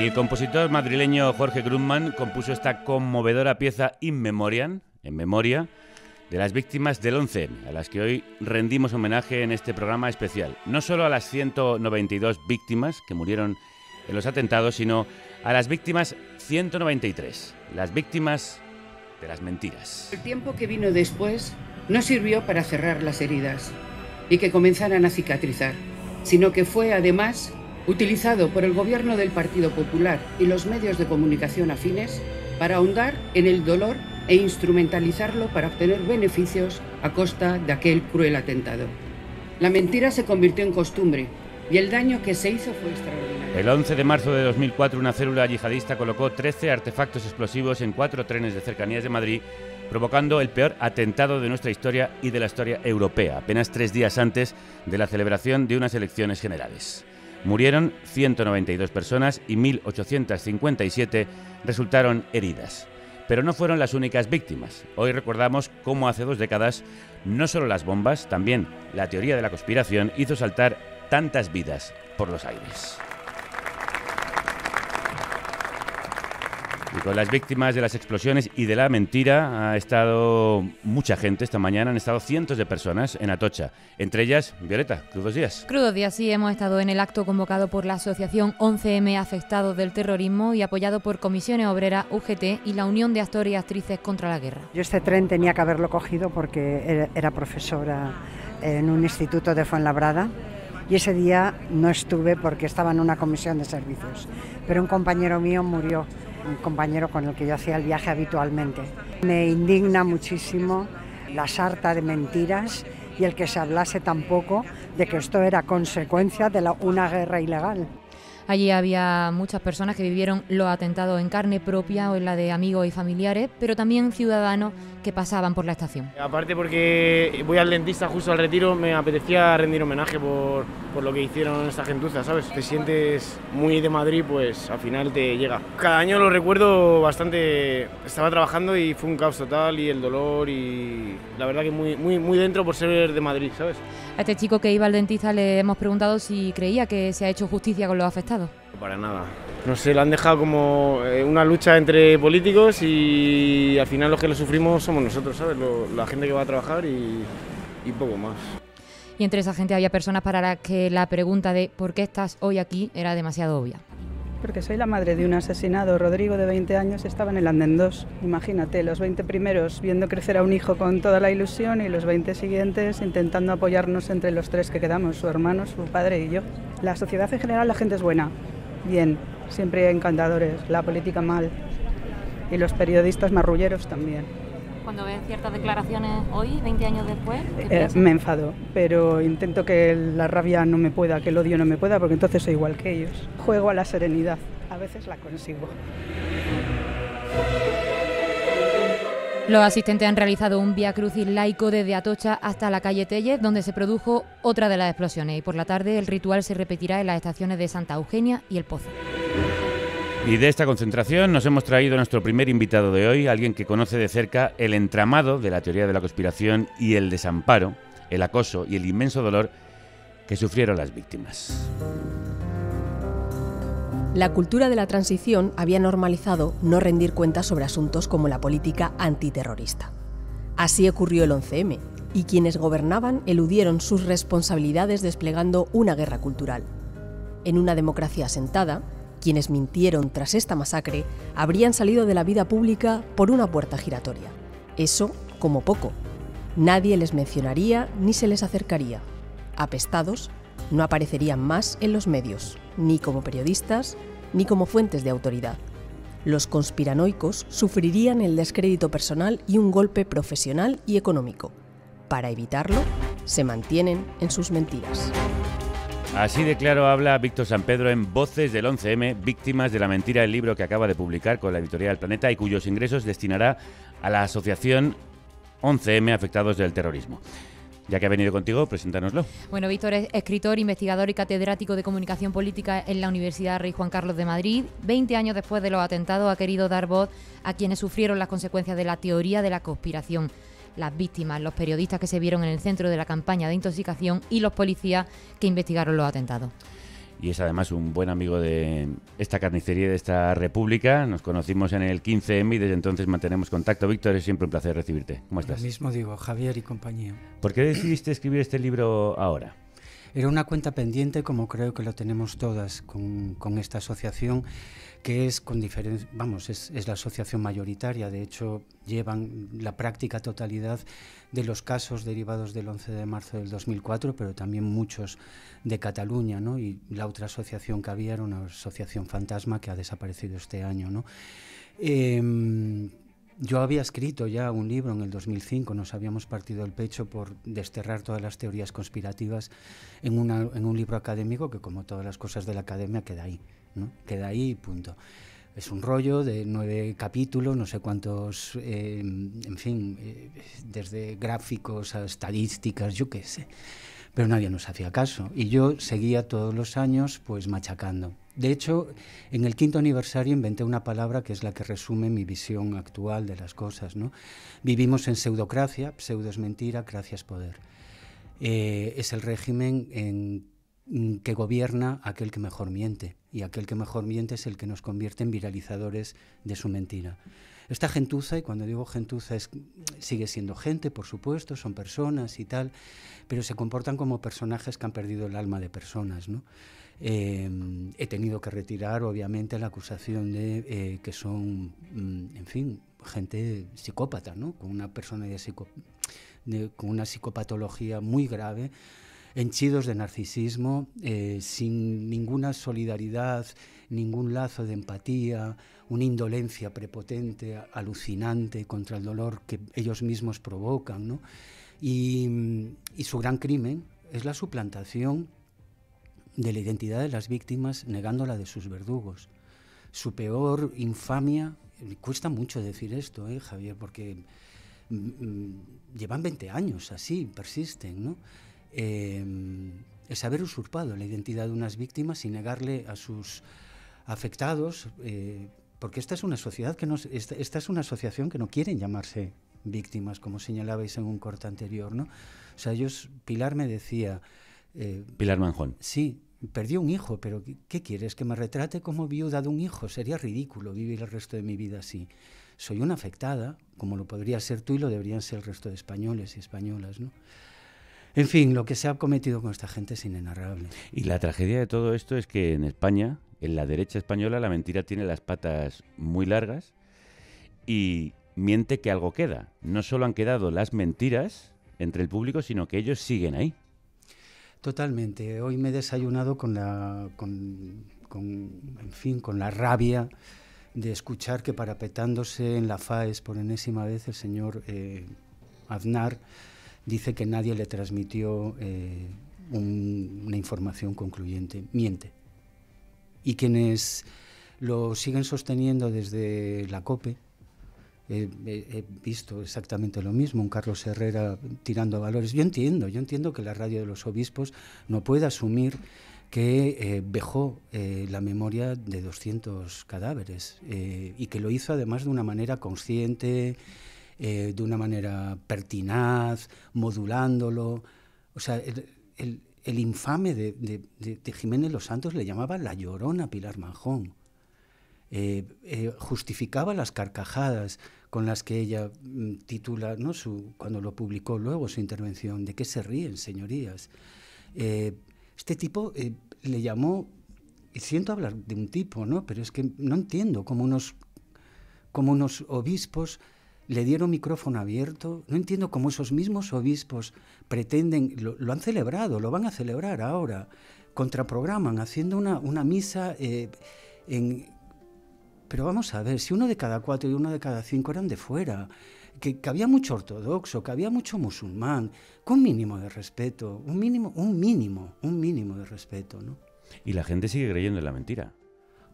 El compositor madrileño Jorge Grumman compuso esta conmovedora pieza In Memoriam, en memoria, de las víctimas del 11 a las que hoy rendimos homenaje en este programa especial. No solo a las 192 víctimas que murieron en los atentados, sino a las víctimas 193, las víctimas de las mentiras. El tiempo que vino después no sirvió para cerrar las heridas y que comenzaran a cicatrizar, sino que fue además utilizado por el gobierno del Partido Popular y los medios de comunicación afines para ahondar en el dolor e instrumentalizarlo para obtener beneficios a costa de aquel cruel atentado. La mentira se convirtió en costumbre y el daño que se hizo fue extraordinario. El 11 de marzo de 2004 una célula yihadista colocó 13 artefactos explosivos en cuatro trenes de cercanías de Madrid, provocando el peor atentado de nuestra historia y de la historia europea, apenas tres días antes de la celebración de unas elecciones generales murieron 192 personas y 1.857 resultaron heridas. Pero no fueron las únicas víctimas. Hoy recordamos cómo hace dos décadas no solo las bombas, también la teoría de la conspiración hizo saltar tantas vidas por los aires. con las víctimas de las explosiones y de la mentira ha estado mucha gente esta mañana, han estado cientos de personas en Atocha, entre ellas Violeta, crudos días. Crudos días, sí, hemos estado en el acto convocado por la Asociación 11M Afectados del Terrorismo y apoyado por Comisiones Obreras, UGT y la Unión de Actores y Actrices contra la Guerra. Yo este tren tenía que haberlo cogido porque era profesora en un instituto de Fuenlabrada y ese día no estuve porque estaba en una comisión de servicios, pero un compañero mío murió un compañero con el que yo hacía el viaje habitualmente. Me indigna muchísimo la sarta de mentiras y el que se hablase tampoco de que esto era consecuencia de una guerra ilegal. Allí había muchas personas que vivieron los atentados en carne propia o en la de amigos y familiares, pero también ciudadanos que pasaban por la estación. Eh, aparte porque voy al dentista justo al retiro, me apetecía rendir homenaje por, por lo que hicieron esta gentuza, ¿sabes? Te sientes muy de Madrid, pues al final te llega. Cada año lo recuerdo bastante, estaba trabajando y fue un caos total y el dolor y la verdad que muy, muy, muy dentro por ser de Madrid, ¿sabes? A este chico que iba al dentista le hemos preguntado si creía que se ha hecho justicia con los afectados. Para nada, no sé, lo han dejado como eh, una lucha entre políticos y al final los que lo sufrimos somos nosotros, ¿sabes? la gente que va a trabajar y, y, poco más. Y entre esa gente había personas para las que la pregunta de ¿por qué estás hoy aquí? era demasiado obvia. Porque soy la madre de un asesinado. Rodrigo, de 20 años, estaba en el andén 2. Imagínate, los 20 primeros viendo crecer a un hijo con toda la ilusión y los 20 siguientes intentando apoyarnos entre los tres que quedamos, su hermano, su padre y yo. La sociedad en general, la gente es buena. Bien, siempre encantadores, la política mal y los periodistas marrulleros también. Cuando ven ciertas declaraciones hoy, 20 años después, eh, me enfado, pero intento que la rabia no me pueda, que el odio no me pueda, porque entonces soy igual que ellos. Juego a la serenidad, a veces la consigo. Los asistentes han realizado un vía crucis laico desde Atocha hasta la calle Telle donde se produjo otra de las explosiones. Y por la tarde el ritual se repetirá en las estaciones de Santa Eugenia y El Pozo. Y de esta concentración nos hemos traído nuestro primer invitado de hoy, alguien que conoce de cerca el entramado de la teoría de la conspiración y el desamparo, el acoso y el inmenso dolor que sufrieron las víctimas. La cultura de la transición había normalizado no rendir cuentas sobre asuntos como la política antiterrorista. Así ocurrió el 11M, y quienes gobernaban eludieron sus responsabilidades desplegando una guerra cultural. En una democracia asentada, quienes mintieron tras esta masacre habrían salido de la vida pública por una puerta giratoria. Eso como poco. Nadie les mencionaría ni se les acercaría. Apestados, no aparecerían más en los medios, ni como periodistas, ni como fuentes de autoridad. Los conspiranoicos sufrirían el descrédito personal y un golpe profesional y económico. Para evitarlo, se mantienen en sus mentiras. Así de claro habla Víctor San Pedro en Voces del 11M, Víctimas de la Mentira, el libro que acaba de publicar con la editorial Planeta y cuyos ingresos destinará a la asociación 11M Afectados del Terrorismo. Ya que ha venido contigo, preséntanoslo. Bueno, Víctor es escritor, investigador y catedrático de comunicación política en la Universidad Rey Juan Carlos de Madrid. Veinte años después de los atentados ha querido dar voz a quienes sufrieron las consecuencias de la teoría de la conspiración las víctimas, los periodistas que se vieron en el centro de la campaña de intoxicación y los policías que investigaron los atentados y es además un buen amigo de esta carnicería de esta república. Nos conocimos en el 15M y desde entonces mantenemos contacto. Víctor, es siempre un placer recibirte. ¿Cómo estás? Lo mismo digo, Javier y compañía. ¿Por qué decidiste escribir este libro ahora? Era una cuenta pendiente, como creo que lo tenemos todas con, con esta asociación, que es con diferencia, vamos, es, la asociación mayoritaria, de hecho llevan la práctica totalidad de los casos derivados del 11 de marzo del 2004, pero también muchos de Cataluña, ¿no? Y la otra asociación que había era una asociación fantasma que ha desaparecido este año, em, yo había escrito ya un libro en el 2005, nos habíamos partido el pecho por desterrar todas las teorías conspirativas en un libro académico que, como todas las cosas de la academia, queda ahí. Queda ahí punto. Es un rollo de nueve capítulos, no sé cuántos, eh, en fin, eh, desde gráficos a estadísticas, yo qué sé. Pero nadie nos hacía caso. Y yo seguía todos los años pues machacando. De hecho, en el quinto aniversario inventé una palabra que es la que resume mi visión actual de las cosas. ¿no? Vivimos en pseudocracia, pseudo es mentira, es poder. Eh, es el régimen en Mm, que gobierna aquel que mejor miente, y aquel que mejor miente es el que nos convierte en viralizadores de su mentira. Esta gentuza, y cuando digo gentuza es, sigue siendo gente, por supuesto, son personas y tal, pero se comportan como personajes que han perdido el alma de personas. ¿no? Em, he tenido que retirar, obviamente, la acusación de eh, que son, mm, en fin, gente psicópata, ¿no? con una persona de, con una psicopatología muy grave henchidos de narcisismo, eh, sin ninguna solidaridad, ningún lazo de empatía, una indolencia prepotente, alucinante contra el dolor que ellos mismos provocan. Y, su gran crimen es la suplantación de la identidad de las víctimas negándola de sus verdugos. Su peor infamia, cuesta mucho decir esto, ¿eh, Javier, porque mm, mm, llevan 20 años así, persisten, ¿no? Em, es haber usurpado la identidad de unas víctimas y negarle a sus afectados, eh, porque esta es una sociedad que no, esta, es una asociación que no quieren llamarse víctimas, como señalabais en un corte anterior, ¿no? O sea, ellos, Pilar me decía... Eh, Pilar Manjón. Sí, perdió un hijo, pero ¿qué, ¿qué quieres? ¿Que me retrate como viuda de un hijo? Sería ridículo vivir el resto de mi vida así. Soy una afectada, como lo podría ser tú y lo deberían ser el resto de españoles y españolas, ¿no? En fin, lo que se ha cometido con esta gente es inenarrable. Y la tragedia de todo esto es que en España, en la derecha española, la mentira tiene las patas muy largas y miente que algo queda. No solo han quedado las mentiras entre el público, sino que ellos siguen ahí. Totalmente. Hoy me he desayunado con la, con, con, en fin, con la rabia de escuchar que parapetándose en la FAES por enésima vez el señor eh, Aznar dice que nadie le transmitió eh, una información concluyente. Miente. Y quienes lo siguen sosteniendo desde la COPE, he visto exactamente lo mismo, un Carlos Herrera tirando valores. Yo entiendo, yo entiendo que la radio de los obispos no puede asumir que eh, vejó eh, la memoria de 200 cadáveres eh, y que lo hizo además de una manera consciente, eh, de una manera pertinaz, modulándolo. O sea, el, infame de, de, de, Jiménez Los Santos le llamaba la llorona Pilar Manjón. Eh, eh, justificaba las carcajadas con las que ella mm, titula, su, cuando lo publicó luego su intervención, ¿de qué se ríen, señorías? este tipo le llamó, y siento hablar de un tipo, ¿no? pero es que no entiendo como unos, unos obispos le dieron micrófono abierto. No entiendo cómo esos mismos obispos pretenden, lo, han celebrado, lo van a celebrar ahora, contraprograman haciendo una, misa eh, en... Pero vamos a ver, si uno de cada cuatro y uno de cada cinco eran de fuera, que, había mucho ortodoxo, que había mucho musulmán, con un mínimo de respeto, un mínimo, un mínimo, un mínimo de respeto, ¿no? Y la gente sigue creyendo en la mentira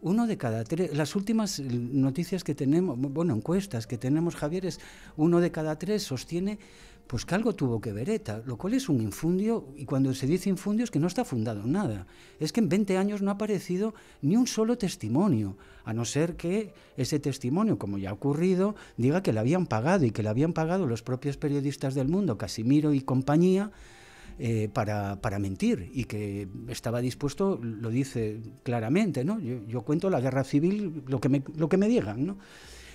uno de cada tres, las últimas eh, noticias que tenemos, bueno, encuestas que tenemos, Javier, es uno de cada tres sostiene pues que algo tuvo que ver ETA, lo cual es un infundio, y cuando se dice infundio es que no está fundado nada. Es que en 20 años no ha aparecido ni un solo testimonio, a no ser que ese testimonio, como ya ha ocurrido, diga que le habían pagado y que le habían pagado los propios periodistas del mundo, Casimiro y compañía, eh, para, para, mentir y que estaba dispuesto, lo dice claramente, ¿no? Yo, yo, cuento la guerra civil, lo que me, lo que me digan, ¿no?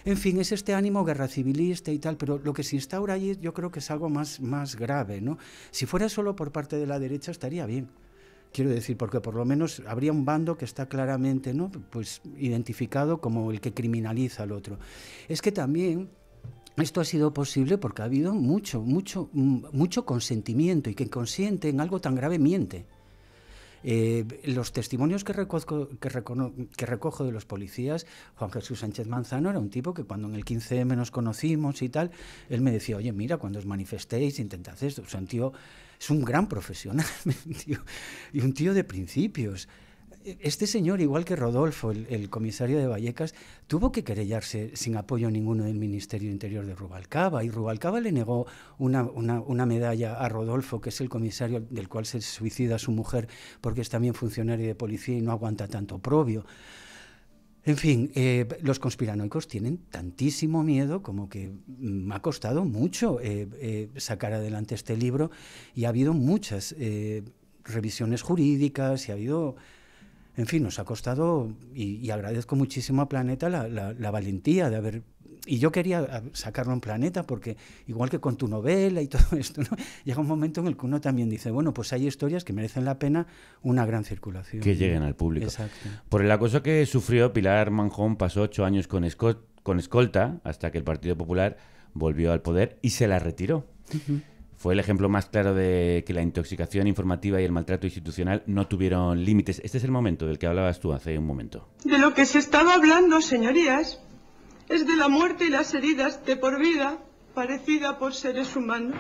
En fin, es este ánimo guerra civilista y tal, pero lo que se instaura allí yo creo que es algo más, más grave, ¿no? Si fuera solo por parte de la derecha estaría bien, quiero decir, porque por lo menos habría un bando que está claramente ¿no? pues identificado como el que criminaliza al otro. Es que también esto ha sido posible porque ha habido mucho, mucho, mm, mucho consentimiento y quien consiente en algo tan grave miente. Eh, los testimonios que recojo, que, que, recojo de los policías, Juan Jesús Sánchez Manzano era un tipo que cuando en el 15M nos conocimos y tal, él me decía, oye, mira, cuando os manifestéis, intentad esto. O sea, un tío, es un gran profesional y un tío de principios este señor, igual que Rodolfo, el, comisario de Vallecas, tuvo que querellarse sin apoyo ninguno del Ministerio Interior de Rubalcaba y Rubalcaba le negó una, medalla a Rodolfo, que es el comisario del cual se suicida su mujer porque es también funcionario de policía y no aguanta tanto oprobio. En fin, eh, los conspiranoicos tienen tantísimo miedo como que me mm, ha costado mucho eh, eh, sacar adelante este libro y ha habido muchas revisiones jurídicas y ha habido en fin, nos ha costado y, agradezco muchísimo a Planeta la, valentía de haber... Y yo quería sacarlo en Planeta porque, igual que con tu novela y todo esto, llega un momento en el que uno también dice, bueno, pues hay historias que merecen la pena una gran circulación. Que lleguen al público. Exacto. Por el acoso que sufrió Pilar Manjón, pasó ocho años con, escolta hasta que el Partido Popular volvió al poder y se la retiró fue el ejemplo más claro de que la intoxicación informativa y el maltrato institucional no tuvieron límites. Este es el momento del que hablabas tú hace un momento. De lo que se estaba hablando, señorías, es de la muerte y las heridas de por vida parecida por seres humanos.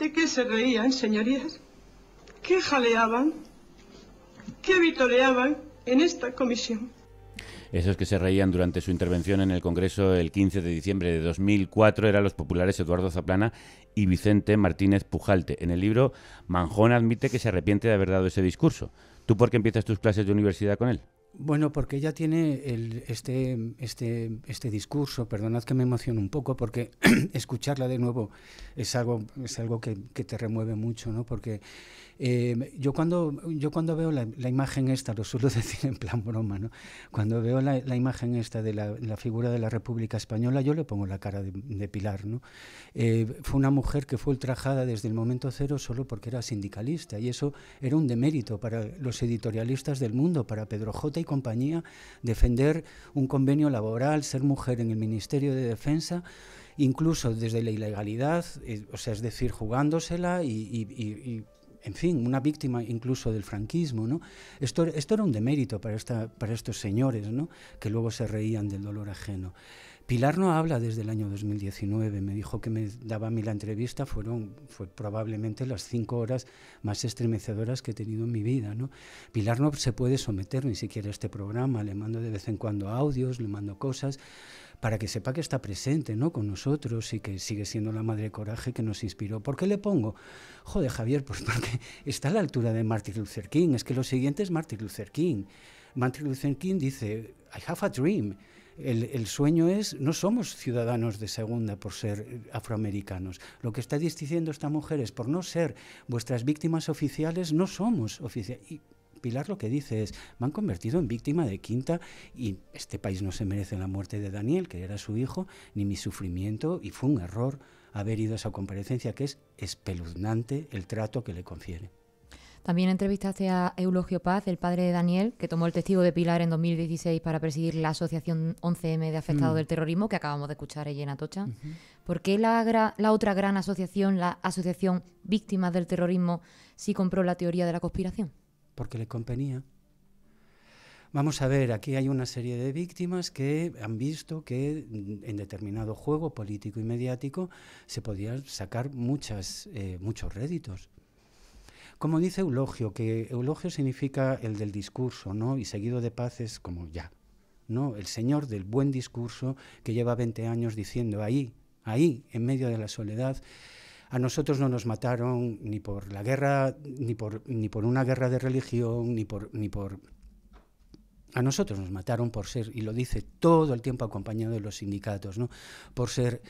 ¿De qué se reían, señorías? ¿Qué jaleaban? ¿Qué vitoreaban en esta comisión? Esos que se reían durante su intervención en el Congreso el 15 de diciembre de 2004 eran los populares Eduardo Zaplana y Vicente Martínez Pujalte. En el libro, Manjón admite que se arrepiente de haber dado ese discurso. ¿Tú por qué empiezas tus clases de universidad con él? Bueno, porque ya tiene este, este, este discurso, perdonad que me emociono un poco, porque escucharla de nuevo es algo, es algo que, que, te remueve mucho, ¿no? Porque Em, yo, cuando, yo cuando veo la, imagen esta, lo suelo decir en plan broma, ¿no? cuando veo la, imagen esta de la, figura de la República Española, yo le pongo la cara de, Pilar. ¿no? Eh, fue una mujer que fue ultrajada desde el momento cero solo porque era sindicalista y eso era un demérito para los editorialistas del mundo, para Pedro J. y compañía, defender un convenio laboral, ser mujer en el Ministerio de Defensa incluso desde la ilegalidad, eh, o sea, es decir, jugándosela y, y, y, en fin, una víctima incluso del franquismo. ¿no? Esto, esto era un demérito para, esta, para estos señores ¿no? que luego se reían del dolor ajeno. Pilar no habla desde el año 2019. Me dijo que me daba a mí la entrevista. Fueron fue probablemente las cinco horas más estremecedoras que he tenido en mi vida. ¿no? Pilar no se puede someter ni siquiera a este programa. Le mando de vez en cuando audios, le mando cosas para que sepa que está presente ¿no? con nosotros y que sigue siendo la madre coraje que nos inspiró. ¿Por qué le pongo? Joder, Javier, pues porque está a la altura de Martin Luther King. Es que lo siguiente es Martin Luther King. Martin Luther King dice, I have a dream. El, sueño es, no somos ciudadanos de segunda por ser afroamericanos. Lo que está diciendo esta mujer es, por no ser vuestras víctimas oficiales, no somos oficiales. Y Pilar lo que dice es, me han convertido en víctima de quinta y este país no se merece la muerte de Daniel, que era su hijo, ni mi sufrimiento, y fue un error haber ido a esa comparecencia, que es espeluznante el trato que le confiere. También entrevistaste a Eulogio Paz, el padre de Daniel, que tomó el testigo de Pilar en 2016 para presidir la Asociación 11M de Afectados mm. del Terrorismo, que acabamos de escuchar en Atocha. ¿Por qué la, otra gran asociación, la Asociación Víctimas del Terrorismo, sí compró la teoría de la conspiración? Porque le convenía. Vamos a ver, aquí hay una serie de víctimas que han visto que en determinado juego político y mediático se podían sacar muchas, eh, muchos réditos. Como dice Eulogio, que Eulogio significa el del discurso, ¿no? Y seguido de paz es como ya, ¿no? El señor del buen discurso que lleva 20 años diciendo ahí, ahí, en medio de la soledad, a nosotros no nos mataron ni por la guerra, ni por, ni por una guerra de religión, ni por, ni por... A nosotros nos mataron por ser, y lo dice todo el tiempo acompañado de los sindicatos, ¿no? Por ser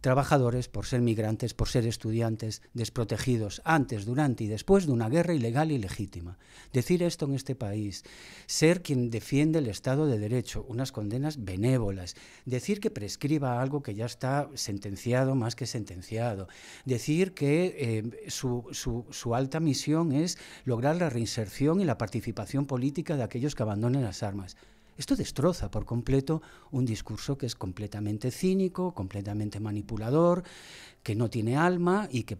trabajadores por ser migrantes, por ser estudiantes, desprotegidos antes, durante y después de una guerra ilegal y legítima. Decir esto en este país, ser quien defiende el Estado de Derecho, unas condenas benévolas, decir que prescriba algo que ya está sentenciado más que sentenciado, decir que eh, su, su alta misión es lograr la reinserción y la participación política de aquellos que abandonen las armas. Esto destroza por completo un discurso que es completamente cínico, completamente manipulador, que no tiene alma y que,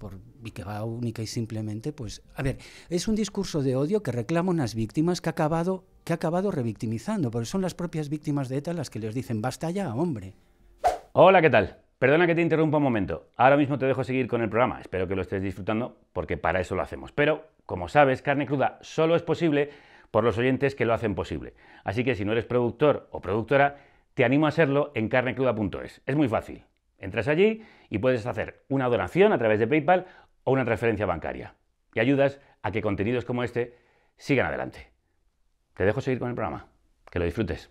va única y simplemente, pues, a ver, es un discurso de odio que reclama unas víctimas que ha acabado, que ha acabado revictimizando, porque son las propias víctimas de ETA las que les dicen, basta ya, hombre. Hola, ¿qué tal? Perdona que te interrumpa un momento. Ahora mismo te dejo seguir con el programa. Espero que lo estés disfrutando porque para eso lo hacemos. Pero, como sabes, carne cruda solo es posible por los oyentes que lo hacen posible. Así que si no eres productor o productora, te animo a hacerlo en carnecluda.es. Es muy fácil. Entras allí y puedes hacer una donación a través de PayPal o una transferencia bancaria. Y ayudas a que contenidos como este sigan adelante. Te dejo seguir con el programa. Que lo disfrutes.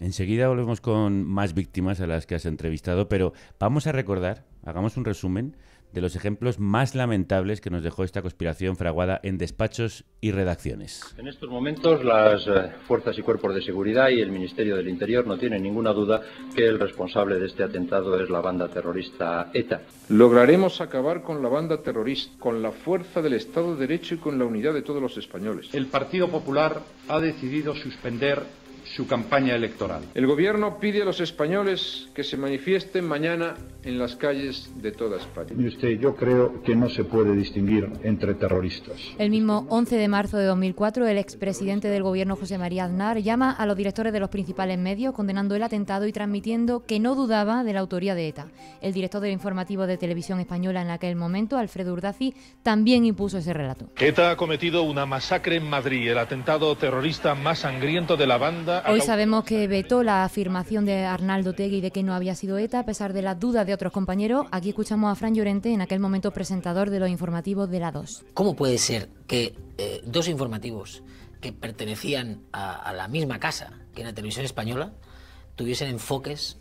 Enseguida volvemos con más víctimas a las que has entrevistado, pero vamos a recordar, hagamos un resumen de los ejemplos más lamentables que nos dejó esta conspiración fraguada en despachos y redacciones. En estos momentos las eh, fuerzas y cuerpos de seguridad y el Ministerio del Interior no tienen ninguna duda que el responsable de este atentado es la banda terrorista ETA. Lograremos acabar con la banda terrorista, con la fuerza del Estado de Derecho y con la unidad de todos los españoles. El Partido Popular ha decidido suspender su campaña electoral. El gobierno pide a los españoles que se manifiesten mañana en las calles de toda España. Y usted, yo creo que no se puede distinguir entre terroristas. El mismo 11 de marzo de 2004, el expresidente del gobierno José María Aznar llama a los directores de los principales medios condenando el atentado y transmitiendo que no dudaba de la autoría de ETA. El director del informativo de televisión española en aquel momento, Alfredo Urdaci, también impuso ese relato. ETA ha cometido una masacre en Madrid, el atentado terrorista más sangriento de la banda hoy sabemos que vetó la afirmación de Arnaldo Tegui de que no había sido ETA, a pesar de las dudas de otros compañeros. Aquí escuchamos a Fran Llorente, en aquel momento presentador de los informativos de la 2. ¿Cómo puede ser que eh, dos informativos que pertenecían a, a la misma casa que en la televisión española tuviesen enfoques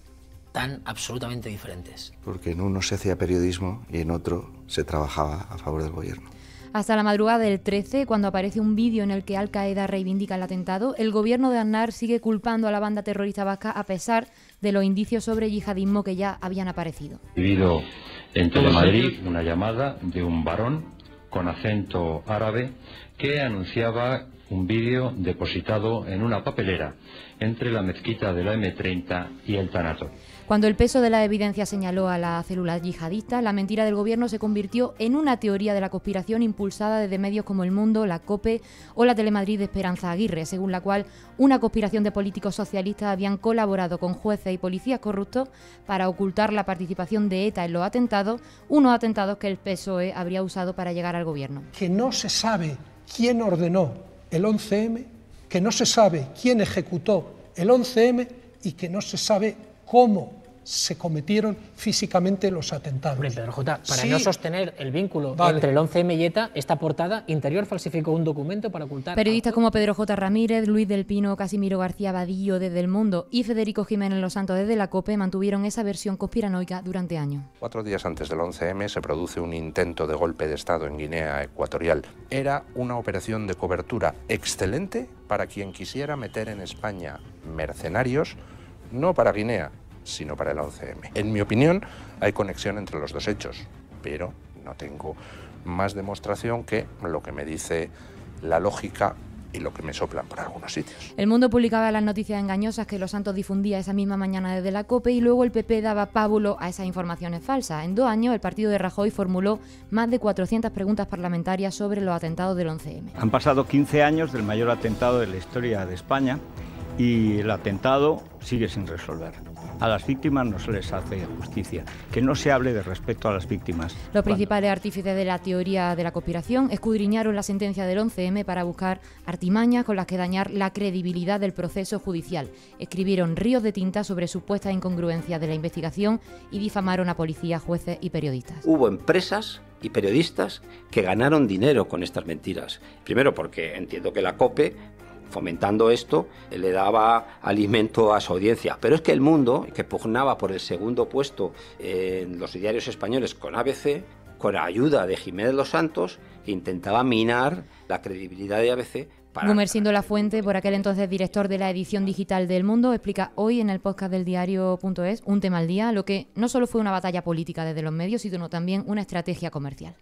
tan absolutamente diferentes? Porque en uno se hacía periodismo y en otro se trabajaba a favor del gobierno. Hasta la madrugada del 13, cuando aparece un vídeo en el que Al Qaeda reivindica el atentado, el gobierno de Aznar sigue culpando a la banda terrorista vasca a pesar de los indicios sobre yihadismo que ya habían aparecido. Vivido en Telemadrid una llamada de un varón con acento árabe que anunciaba un vídeo depositado en una papelera entre la mezquita de la M30 y el Tanato. Cuando el peso de la evidencia señaló a la célula yihadista, la mentira del gobierno se convirtió en una teoría de la conspiración impulsada desde medios como El Mundo, la COPE o la Telemadrid de Esperanza Aguirre, según la cual una conspiración de políticos socialistas habían colaborado con jueces y policías corruptos para ocultar la participación de ETA en los atentados, unos atentados que el PSOE habría usado para llegar al gobierno. Que no se sabe quién ordenó el 11M, que no se sabe quién ejecutó el 11M y que no se sabe cómo se cometieron físicamente los atentados. Pedro J, para no sostener el vínculo entre el 11M y ETA, esta portada interior falsificó un documento para ocultar... Periodistas como Pedro J. Ramírez, Luis del Pino, Casimiro García Badillo, desde El Mundo y Federico Jiménez Los Santos desde la COPE mantuvieron esa versión conspiranoica durante años. Cuatro días antes del 11M se produce un intento de golpe de Estado en Guinea Ecuatorial. Era una operación de cobertura excelente para quien quisiera meter en España mercenarios, no para Guinea, sino para el 11M. En mi opinión, hay conexión entre los dos hechos, pero no tengo más demostración que lo que me dice la lógica y lo que me soplan por algunos sitios. El Mundo publicaba las noticias engañosas que Los Santos difundía esa misma mañana desde la COPE y luego el PP daba pábulo a esas informaciones falsas. En dos años el partido de Rajoy formuló más de 400 preguntas parlamentarias sobre los atentados del 11M. Han pasado 15 años del mayor atentado de la historia de España y el atentado sigue sin resolverlo a las víctimas no se les hace justicia. Que no se hable de respeto a las víctimas. Los principales artífices de la teoría de la conspiración escudriñaron la sentencia del 11M para buscar artimañas con las que dañar la credibilidad del proceso judicial. Escribieron ríos de tinta sobre supuestas incongruencias de la investigación y difamaron a policías, jueces y periodistas. Hubo empresas y periodistas que ganaron dinero con estas mentiras. Primero porque entiendo que la COPE fomentando esto, le daba alimento a su audiencia. Pero es que el mundo, que pugnaba por el segundo puesto eh, en los diarios españoles con ABC, con la ayuda de Jiménez Los Santos, que intentaba minar la credibilidad de ABC. Para... siendo la fuente, por aquel entonces director de la edición digital del Mundo, explica hoy en el podcast del diario.es un tema al día, lo que no solo fue una batalla política desde los medios, sino también una estrategia comercial.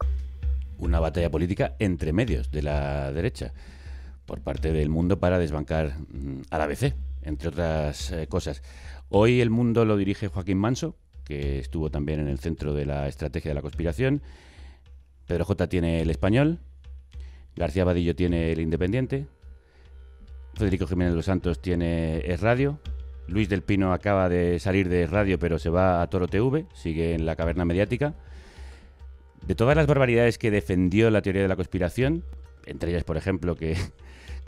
Una batalla política entre medios de la derecha por parte del mundo para desbancar mm, a la ABC, entre otras eh, cosas. Hoy el mundo lo dirige Joaquín Manso, que estuvo también en el centro de la estrategia de la conspiración. Pedro J tiene el español, García Vadillo tiene el Independiente, Federico Jiménez los Santos tiene Es Radio, Luis del Pino acaba de salir de Radio pero se va a Toro TV, sigue en la caverna mediática. De todas las barbaridades que defendió la teoría de la conspiración, entre ellas por ejemplo que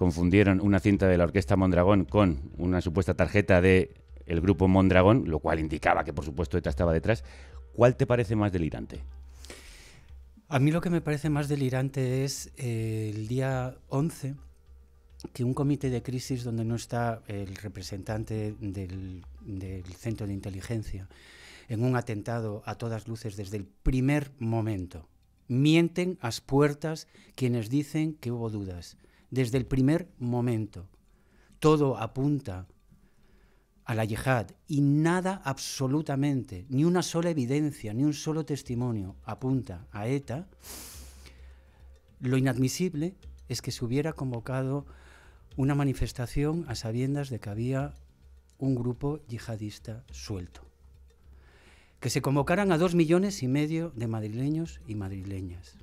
confundieron una cinta de la Orquesta Mondragón con una supuesta tarjeta de el grupo Mondragón, lo cual indicaba que por supuesto ETA estaba detrás. ¿Cuál te parece más delirante? A mí lo que me parece más delirante es eh, el día 11 que un comité de crisis donde no está el representante del, del centro de inteligencia en un atentado a todas luces desde el primer momento. Mienten a puertas quienes dicen que hubo dudas desde el primer momento. Todo apunta a la yihad y nada absolutamente, ni una sola evidencia, ni un solo testimonio apunta a ETA, lo inadmisible es que se hubiera convocado una manifestación a sabiendas de que había un grupo yihadista suelto. Que se convocaran a dos millones y medio de madrileños y madrileñas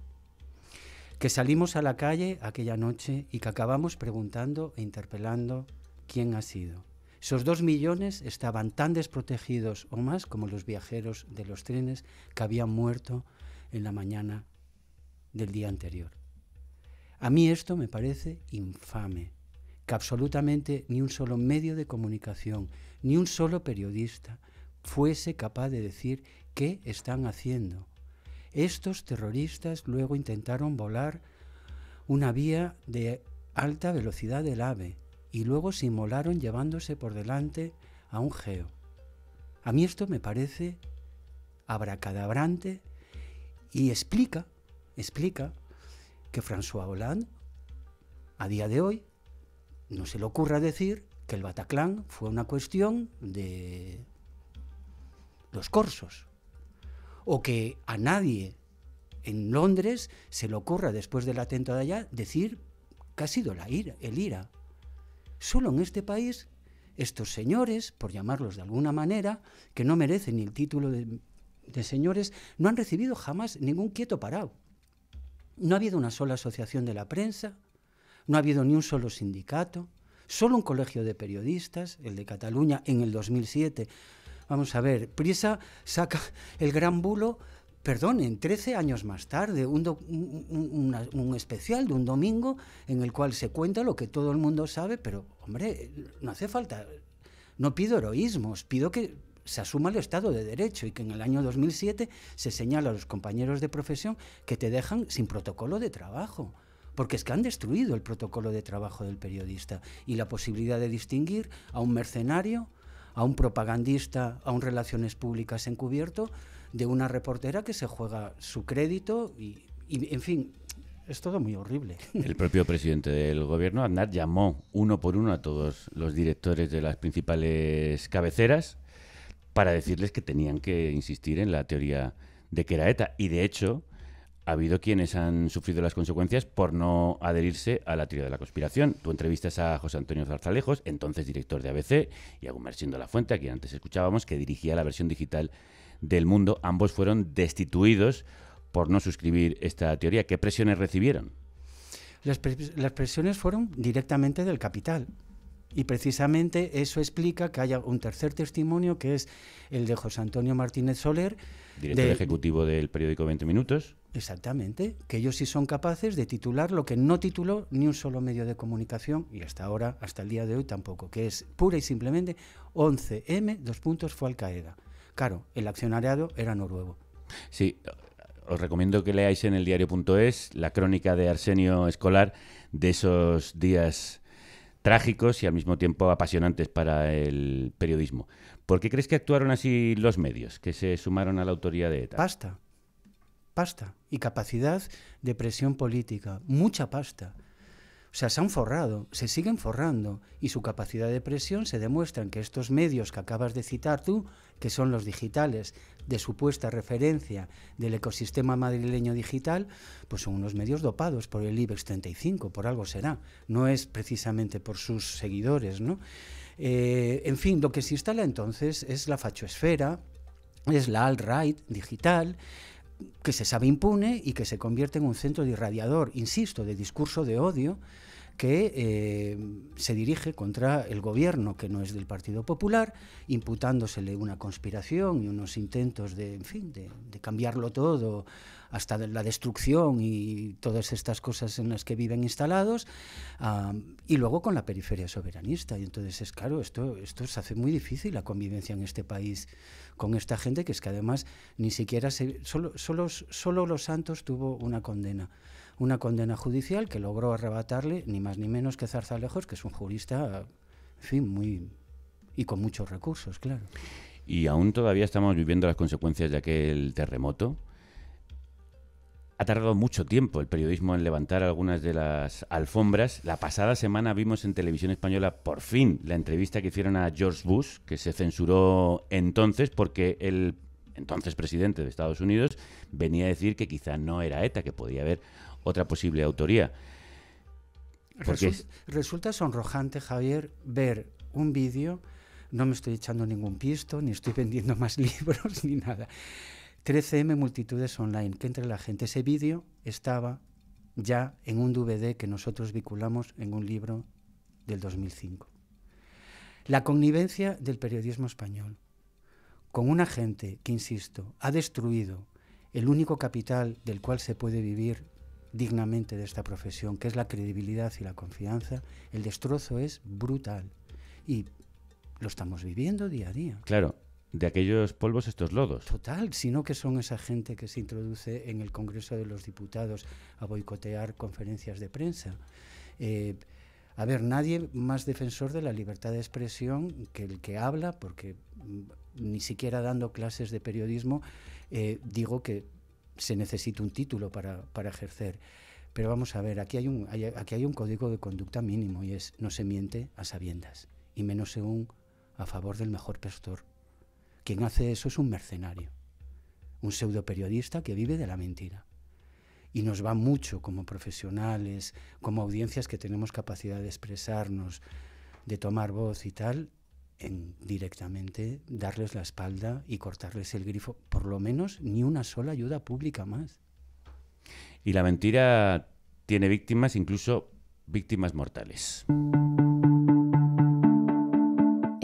que salimos a la calle aquella noche y que acabamos preguntando e interpelando quién ha sido. Esos dos millones estaban tan desprotegidos o más como los viajeros de los trenes que habían muerto en la mañana del día anterior. A mí esto me parece infame, que absolutamente ni un solo medio de comunicación, ni un solo periodista fuese capaz de decir qué están haciendo, estos terroristas luego intentaron volar una vía de alta velocidad del AVE y luego se inmolaron llevándose por delante a un geo. A mí esto me parece abracadabrante y explica, explica que François Hollande a día de hoy no se le ocurra decir que el Bataclan fue una cuestión de los corsos o que a nadie en Londres se le ocurra después del atentado de allá decir que ha sido la ira, el IRA. Solo en este país estos señores, por llamarlos de alguna manera, que no merecen ni el título de, de señores, no han recibido jamás ningún quieto parado. No ha habido una sola asociación de la prensa, no ha habido ni un solo sindicato, solo un colegio de periodistas, el de Cataluña en el 2007, Vamos a ver, Prisa saca el gran bulo perdonen, 13 años más tarde, un, especial de un domingo en el cual se cuenta lo que todo el mundo sabe, pero hombre, no hace falta, no pido heroísmos, pido que se asuma el Estado de Derecho y que en el año 2007 se señale a los compañeros de profesión que te dejan sin protocolo de trabajo. Porque es que han destruido el protocolo de trabajo del periodista y la posibilidad de distinguir a un mercenario, a un propagandista, a un relaciones públicas encubierto, de una reportera que se juega su crédito y, en fin, es todo muy horrible. El propio presidente del gobierno, Aznar, llamó uno por uno a todos los directores de las principales cabeceras para decirles que tenían que insistir en la teoría de que era ETA. Y de hecho, ha habido quienes han sufrido las consecuencias por no adherirse a la teoría de la conspiración. Tú entrevistas a José Antonio Zarzalejos, entonces director de ABC, y a Sindo La Fuente, a quien antes escuchábamos, que dirigía la versión digital del mundo. Ambos fueron destituidos por no suscribir esta teoría. ¿Qué presiones recibieron? Las, presiones fueron directamente del capital. Y precisamente eso explica que haya un tercer testimonio, que es el de José Antonio Martínez Soler. Director ejecutivo del periódico 20 Minutos. Exactamente, que ellos sí son capaces de titular lo que no tituló ni un solo medio de comunicación y hasta ahora, hasta el día de hoy tampoco, que es pura y simplemente 11M, dos puntos, fue al qaeda Claro, el accionariado era noruego. Sí, os recomiendo que leáis en el diario.es la crónica de Arsenio Escolar de esos días trágicos y al mismo tiempo apasionantes para el periodismo. ¿Por qué crees que actuaron así los medios, que se sumaron a la autoría de ETA? Basta pasta y capacidad de presión política, mucha pasta. O sea, se han forrado, se siguen forrando y su capacidad de presión se demuestra en que estos medios que acabas de citar tú, que son los digitales de supuesta referencia del ecosistema madrileño digital, pues son unos medios dopados por el IBEX 35, por algo será, no es precisamente por sus seguidores, ¿no? Eh, en fin, lo que se instala entonces es la fachosfera... es la alt-right digital, que se sabe impune y que se convierte en un centro de irradiador, insisto, de discurso de odio que eh, se dirige contra el gobierno que no es del Partido Popular, imputándosele una conspiración y unos intentos de, en fin, de cambiarlo todo hasta la destrucción y todas estas cosas en las que viven instalados, y luego con la periferia soberanista. Y entonces es claro, esto, esto se hace muy difícil la convivencia en este país con esta gente, que es que además ni siquiera solo, solo, solo los santos tuvo una condena una condena judicial que logró arrebatarle ni más ni menos que Zarzalejos, que es un jurista, en fin, muy y con muchos recursos, claro. Y aún todavía estamos viviendo las consecuencias de aquel terremoto ha tardado mucho tiempo el periodismo en levantar algunas de las alfombras. La pasada semana vimos en televisión española por fin la entrevista que hicieron a George Bush, que se censuró entonces porque el entonces presidente de Estados Unidos venía a decir que quizá no era ETA, que podía haber otra posible autoría. resulta sonrojante, Javier, ver un vídeo, no me estoy echando ningún pisto, ni estoy vendiendo más libros, ni nada 13M Multitudes Online, que entre la gente. Ese vídeo estaba ya en un DVD que nosotros vinculamos en un libro del 2005. La connivencia del periodismo español con una gente que, insisto, ha destruido el único capital del cual se puede vivir dignamente de esta profesión, que es la credibilidad y la confianza, el destrozo es brutal. Y lo estamos viviendo día a día. Claro, de aquellos polvos estos lodos. Total, sino que son esa gente que se introduce en el Congreso de los Diputados a boicotear conferencias de prensa. Eh, a ver, nadie más defensor de la libertad de expresión que el que habla, porque mm, ni siquiera dando clases de periodismo eh, digo que se necesita un título para, ejercer. Pero vamos a ver, aquí hay, un, aquí hay un código de conducta mínimo y es no se miente a sabiendas, y menos según a favor del mejor pastor. Quien hace eso es un mercenario, un pseudo periodista que vive de la mentira. Y nos va mucho como profesionales, como audiencias que tenemos capacidad de expresarnos, de tomar voz y tal, en directamente darles la espalda y cortarles el grifo. Por lo menos ni una sola ayuda pública más. Y la mentira tiene víctimas, incluso víctimas mortales.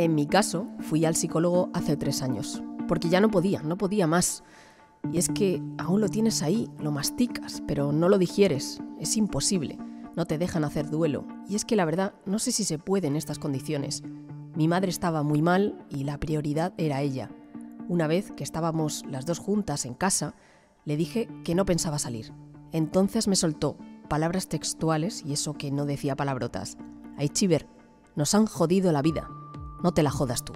En mi caso, fui al psicólogo hace tres años, porque ya no podía, no podía más. Y es que aún lo tienes ahí, lo masticas, pero no lo digieres, es imposible, no te dejan hacer duelo. Y es que la verdad, no sé si se puede en estas condiciones. Mi madre estaba muy mal y la prioridad era ella. Una vez que estábamos las dos juntas en casa, le dije que no pensaba salir. Entonces me soltó palabras textuales y eso que no decía palabrotas. Ay, Chiver, nos han jodido la vida no te la jodas tú.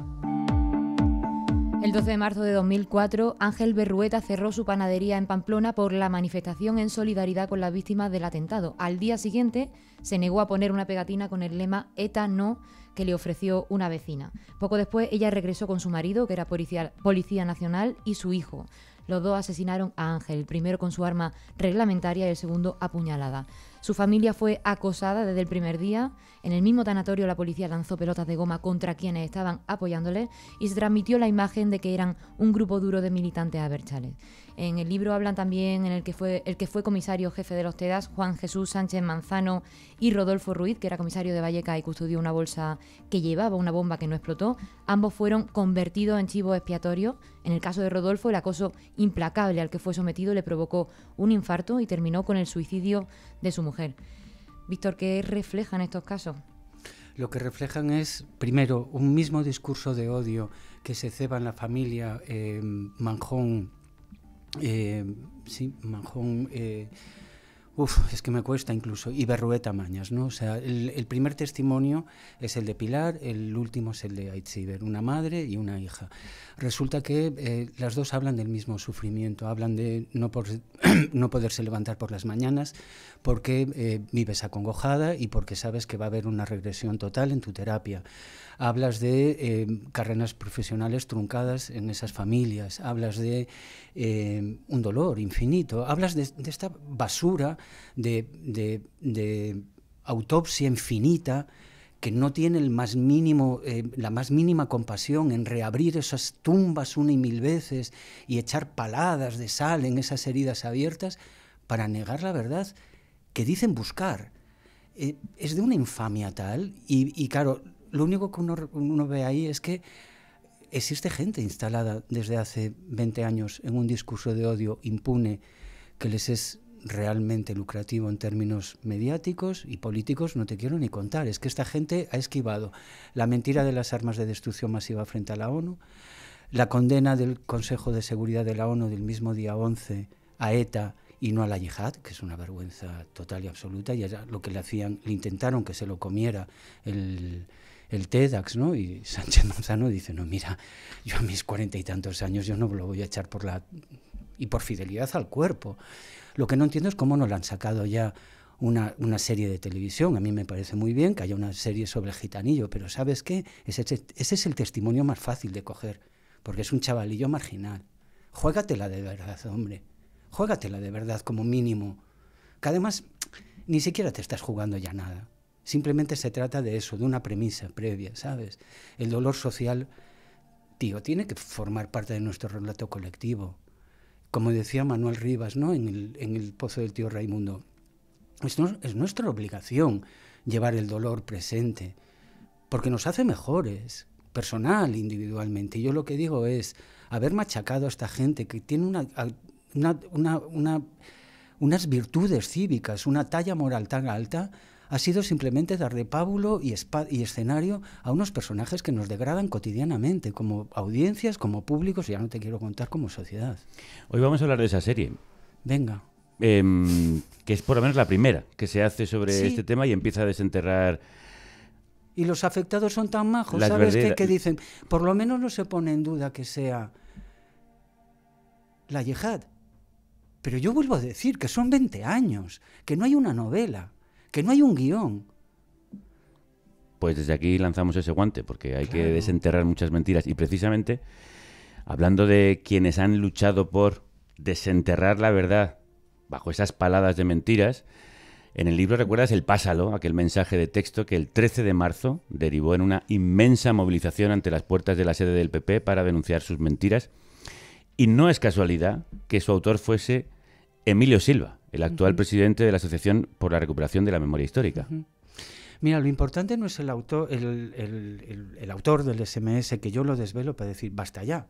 El 12 de marzo de 2004, Ángel Berrueta cerró su panadería en Pamplona por la manifestación en solidaridad con las víctimas del atentado. Al día siguiente, se negó a poner una pegatina con el lema ETA no que le ofreció una vecina. Poco después, ella regresó con su marido, que era policía, nacional, y su hijo. Los dos asesinaron a Ángel, el primero con su arma reglamentaria y el segundo apuñalada. Su familia fue acosada desde el primer día. En el mismo tanatorio la policía lanzó pelotas de goma contra quienes estaban apoyándole y se transmitió la imagen de que eran un grupo duro de militantes abertzales. En el libro hablan también en el que fue el que fue comisario jefe de los TEDAS, Juan Jesús Sánchez Manzano y Rodolfo Ruiz, que era comisario de Valleca y custodió una bolsa que llevaba una bomba que no explotó. Ambos fueron convertidos en chivos expiatorios. En el caso de Rodolfo, el acoso implacable al que fue sometido le provocó un infarto y terminó con el suicidio de su mujer. Víctor, ¿qué reflejan estos casos? lo que reflejan es, primero, un mismo discurso de odio que se ceba en la familia eh, Manjón eh, sí, Manjón eh, Uf, es que me cuesta incluso. Y Berrueta Mañas, ¿no? O sea, el, primer testimonio es el de Pilar, el último es el de Aitziber, una madre y una hija. Resulta que eh, las dos hablan del mismo sufrimiento, hablan de no, por, no poderse levantar por las mañanas porque eh, vives acongojada y porque sabes que va a haber una regresión total en tu terapia. Hablas de eh, carreras profesionales truncadas en esas familias, hablas de un dolor infinito, hablas de esta basura de, autopsia infinita que no tiene el más mínimo, eh, la más mínima compasión en reabrir esas tumbas una y mil veces y echar paladas de sal en esas heridas abiertas para negar la verdad que dicen buscar. Eh, es de una infamia tal y, y claro, lo único que uno, uno, ve ahí es que existe gente instalada desde hace 20 años en un discurso de odio impune que les es realmente lucrativo en términos mediáticos y políticos, no te quiero ni contar. Es que esta gente ha esquivado la mentira de las armas de destrucción masiva frente a la ONU, la condena del Consejo de Seguridad de la ONU del mismo día 11 a ETA y no a la yihad, que es una vergüenza total y absoluta, y era lo que le hacían, le intentaron que se lo comiera el, el TEDx, ¿no? Y Sánchez Manzano dice, no, mira, yo a mis cuarenta y tantos años yo no lo voy a echar por la... y por fidelidad al cuerpo. Lo que no entiendo es cómo no la han sacado ya una, serie de televisión. A mí me parece muy bien que haya una serie sobre el gitanillo, pero ¿sabes qué? Ese, ese es el testimonio más fácil de coger, porque es un chavalillo marginal. Juégatela de verdad, hombre. Juégatela de verdad como mínimo. Que además ni siquiera te estás jugando ya nada. Simplemente se trata de eso, de una premisa previa, ¿sabes? El dolor social, tío, tiene que formar parte de nuestro relato colectivo como decía Manuel Rivas ¿no? en, el, Pozo del Tío Raimundo. Es, es nuestra obligación llevar el dolor presente, porque nos hace mejores, personal, individualmente. Y yo lo que digo es, haber machacado a esta gente que tiene una, unas virtudes cívicas, una talla moral tan alta, ha sido simplemente dar de pábulo y, escenario a unos personajes que nos degradan cotidianamente, como audiencias, como públicos, y ya no te quiero contar como sociedad. Hoy vamos a hablar de esa serie. Venga. Em, que es por lo menos la primera que se hace sobre este tema y empieza a desenterrar y los afectados son tan majos, ¿sabes qué? Que dicen, por lo menos no se pone en duda que sea la yihad. Pero yo vuelvo a decir que son 20 años, que no hay una novela, que no hay un guión. Pues desde aquí lanzamos ese guante, porque hay que desenterrar muchas mentiras. Y precisamente, hablando de quienes han luchado por desenterrar la verdad bajo esas paladas de mentiras, en el libro recuerdas el Pásalo, aquel mensaje de texto que el 13 de marzo derivó en una inmensa movilización ante las puertas de la sede del PP para denunciar sus mentiras. Y no es casualidad que su autor fuese Emilio Silva, el actual presidente de la Asociación por la Recuperación de la Memoria Histórica. Mira, lo importante no es el autor, el, el, autor del SMS, que yo lo desvelo para decir, basta ya.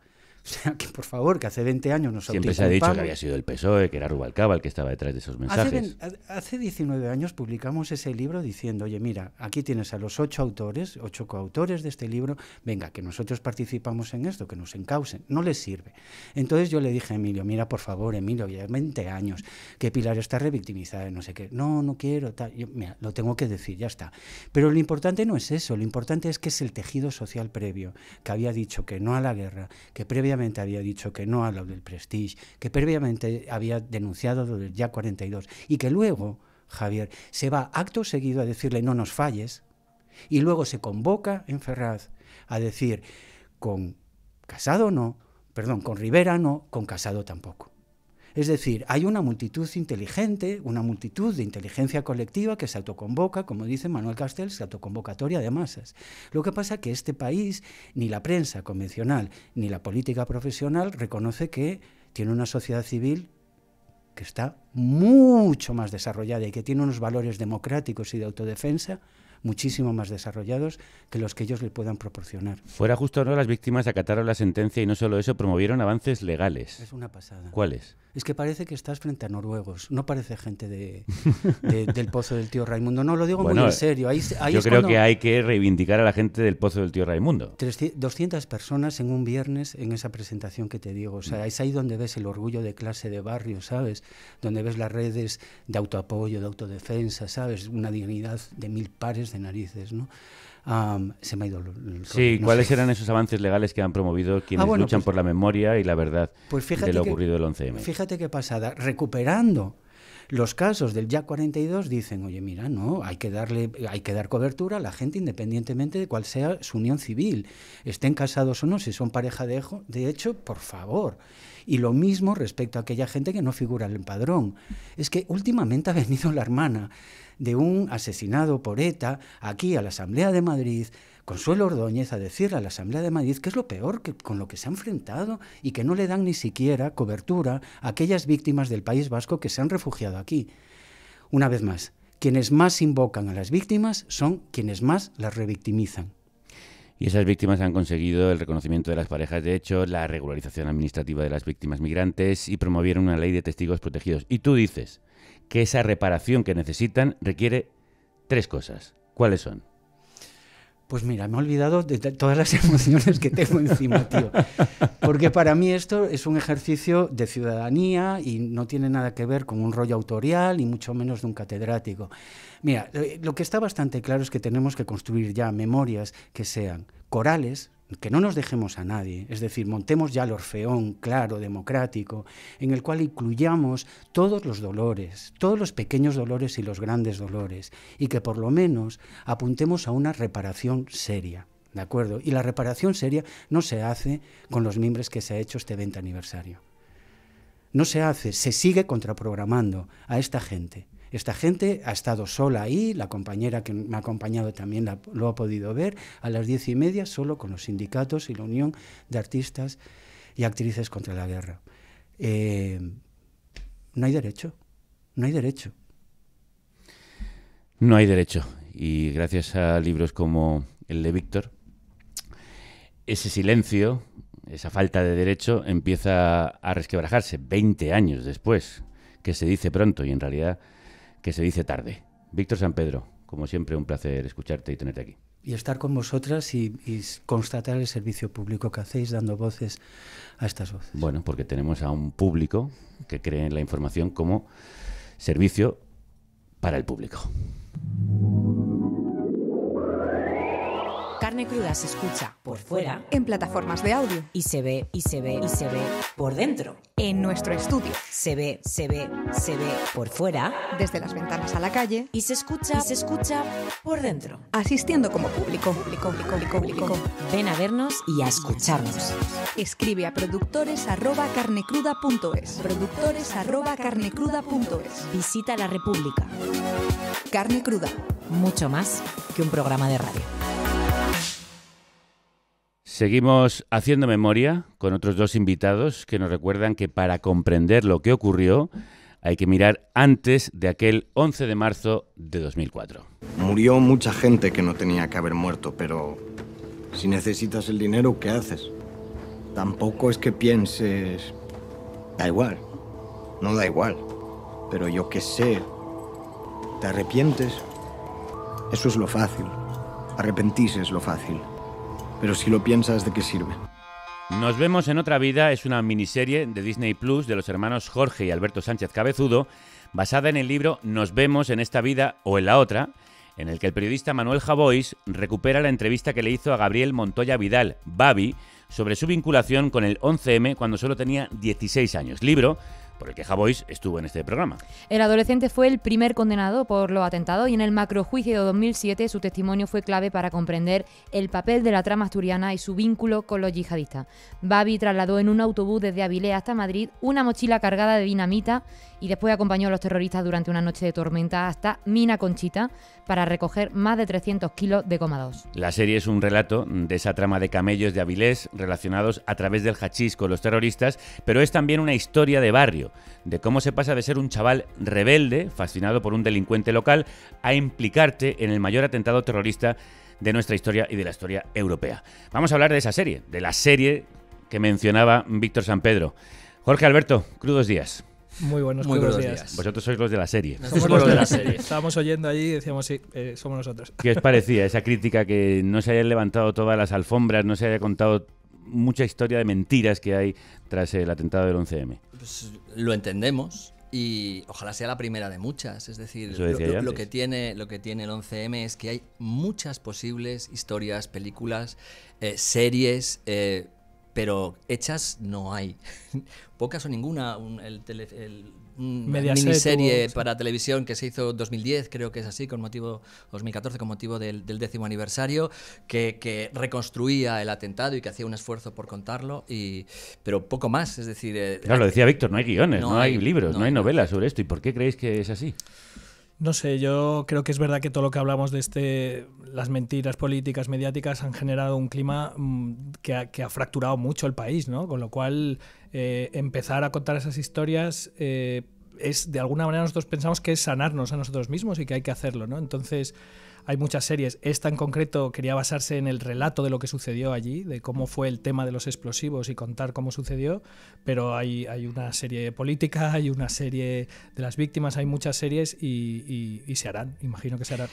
O sea, que por favor, que hace 20 años nos Siempre se ha dicho que había sido el PSOE, que era Rubalcaba el que estaba detrás de esos mensajes. Hace, 19 años publicamos ese libro diciendo, oye, mira, aquí tienes a los ocho autores, ocho coautores de este libro, venga, que nosotros participamos en esto, que nos encausen. No les sirve. Entonces yo le dije a Emilio, mira, por favor, Emilio, ya 20 años, que Pilar está revictimizada, no sé qué. No, no quiero, tal. mira, lo tengo que decir, ya está. Pero lo importante no es eso, lo importante es que es el tejido social previo, que había dicho que no a la guerra, que previamente había dicho que no a lo del Prestige, que previamente había denunciado lo del Ya 42 y que luego Javier se va acto seguido a decirle no nos falles y luego se convoca en Ferraz a decir con Casado no, perdón, con Rivera no, con Casado tampoco. Es decir, hay una multitud inteligente, una multitud de inteligencia colectiva que se autoconvoca, como dice Manuel Castells, se autoconvocatoria de masas. Lo que pasa es que este país, ni la prensa convencional, ni la política profesional reconoce que tiene una sociedad civil que está mucho más desarrollada y que tiene unos valores democráticos y de autodefensa muchísimo más desarrollados que los que ellos le puedan proporcionar. Fuera justo o no, las víctimas acataron la sentencia y no solo eso, promovieron avances legales. Es una pasada. ¿Cuáles? es que parece que estás frente a noruegos, no parece gente de, del Pozo del Tío Raimundo. No, lo digo muy en serio. yo creo que hay que reivindicar a la gente del Pozo del Tío Raimundo. 200 personas en un viernes en esa presentación que te digo. O sea, es ahí donde ves el orgullo de clase de barrio, ¿sabes? Donde ves las redes de autoapoyo, de autodefensa, ¿sabes? Una dignidad de mil pares de narices, ¿no? se me ha sí, ¿cuáles eran esos avances legales que han promovido quienes ah, luchan pues por la memoria y la verdad pues de lo ocurrido el 11M? Fíjate qué pasada. Recuperando los casos del Ya 42 dicen, oye, mira, no, hay que darle, hay que dar cobertura a la gente independientemente de cuál sea su unión civil, estén casados o no, si son pareja de, de hecho, por favor. Y lo mismo respecto a aquella gente que no figura en el padrón. Es que últimamente ha venido la hermana de un asesinado por ETA aquí a la Asamblea de Madrid, Consuelo Ordóñez a decirle a la Asamblea de Madrid que es lo peor que, con lo que se ha enfrentado y que no le dan ni siquiera cobertura a aquellas víctimas del País Vasco que se han refugiado aquí. Una vez más, quienes más invocan a las víctimas son quienes más las revictimizan. Y esas víctimas han conseguido el reconocimiento de las parejas de hecho, la regularización administrativa de las víctimas migrantes y promovieron una ley de testigos protegidos. Y tú dices, que esa reparación que necesitan requiere tres cosas. ¿Cuáles son? Pues mira, me he olvidado de todas las emociones que tengo encima, tío. Porque para mí esto es un ejercicio de ciudadanía y no tiene nada que ver con un rollo autorial y mucho menos de un catedrático. Mira, eh, lo que está bastante claro es que tenemos que construir ya memorias que sean corales, que no nos dejemos a nadie, es decir, montemos ya el orfeón claro, democrático, en el cual incluyamos todos los dolores, todos los pequeños dolores y los grandes dolores, y que por lo menos apuntemos a una reparación seria. ¿De acuerdo? Y la reparación seria no se hace con los mimbres que se ha hecho este 20 aniversario. No se hace, se sigue contraprogramando a esta gente. Esta gente ha estado sola ahí, la compañera que me ha acompañado también lo ha podido ver, a las diez y media solo con los sindicatos y la Unión de Artistas y Actrices contra la Guerra. Eh, no hay derecho, no hay derecho. No hay derecho. Y gracias a libros como el de Víctor, ese silencio, esa falta de derecho empieza a resquebrajarse 20 años después, que se dice pronto y en realidad que se dice tarde. Víctor San Pedro, como siempre, un placer escucharte y tenerte aquí. Y estar con vosotras y, constatar el servicio público que hacéis dando voces a estas voces. Bueno, porque tenemos a un público que cree en la información como servicio para el público. Carne cruda se escucha por fuera, en plataformas de audio, y se ve, y se ve, y se ve por dentro, en nuestro estudio. Se ve, se ve, se ve por fuera, desde las ventanas a la calle, y se escucha, y se escucha por dentro, asistiendo como público, público, público, público. público. Ven a vernos y a escucharnos. Escribe a productores@carnecruda.es, productores@carnecruda.es. Visita la República. Carne cruda, mucho más que un programa de radio. Seguimos haciendo memoria con otros dos invitados que nos recuerdan que para comprender lo que ocurrió hay que mirar antes de aquel 11 de marzo de 2004. Murió mucha gente que no tenía que haber muerto, pero si necesitas el dinero, ¿qué haces? Tampoco es que pienses... Da igual, no da igual, pero yo qué sé, ¿te arrepientes? Eso es lo fácil, arrepentirse es lo fácil pero si lo piensas, ¿de qué sirve? Nos vemos en otra vida es una miniserie de Disney Plus de los hermanos Jorge y Alberto Sánchez Cabezudo, basada en el libro Nos vemos en esta vida o en la otra, en el que el periodista Manuel Javois recupera la entrevista que le hizo a Gabriel Montoya Vidal, Babi, sobre su vinculación con el 11M cuando solo tenía 16 años, libro por el que Javois estuvo en este programa. El adolescente fue el primer condenado por los atentados y en el macrojuicio de 2007 su testimonio fue clave para comprender el papel de la trama asturiana y su vínculo con los yihadistas. Babi trasladó en un autobús desde Avilés hasta Madrid una mochila cargada de dinamita y después acompañó a los terroristas durante una noche de tormenta hasta Mina Conchita para recoger más de 300 kilos de comados. La serie es un relato de esa trama de camellos de Avilés relacionados a través del hachís con los terroristas, pero es también una historia de barrio de cómo se pasa de ser un chaval rebelde, fascinado por un delincuente local, a implicarte en el mayor atentado terrorista de nuestra historia y de la historia europea. Vamos a hablar de esa serie, de la serie que mencionaba Víctor San Pedro. Jorge Alberto, crudos días. Muy buenos, Muy buenos días. Vosotros sois los de la serie. Somos los de la serie. Estábamos oyendo allí y decíamos, sí, eh, somos nosotros. ¿Qué os parecía esa crítica que no se hayan levantado todas las alfombras, no se haya contado mucha historia de mentiras que hay tras el atentado del 11M. Pues, lo entendemos y ojalá sea la primera de muchas. Es decir, lo, que tiene, lo que tiene el 11M es que hay muchas posibles historias, películas, eh, series. Eh, pero hechas no hay. Pocas o ninguna. el una mm, miniserie para televisión que se hizo en 2010, creo que es así, con motivo 2014, con motivo del, décimo aniversario, que, reconstruía el atentado y que hacía un esfuerzo por contarlo, y, pero poco más, es decir... Eh, claro, lo decía Víctor, no hay guiones, no, hay, libros, no hay novelas sobre esto, ¿y por qué creéis que es así? No sé, yo creo que es verdad que todo lo que hablamos de este, las mentiras políticas, mediáticas, han generado un clima mm, que ha, fracturado mucho el país, ¿no? Con lo cual, eh, empezar a contar esas historias eh, es, de alguna manera, nosotros pensamos que es sanarnos a nosotros mismos y que hay que hacerlo, ¿no? Entonces, hay muchas series. Esta en concreto quería basarse en el relato de lo que sucedió allí, de cómo fue el tema de los explosivos y contar cómo sucedió, pero hay, hay una serie política, hay una serie de las víctimas, hay muchas series y, se harán, imagino que se harán.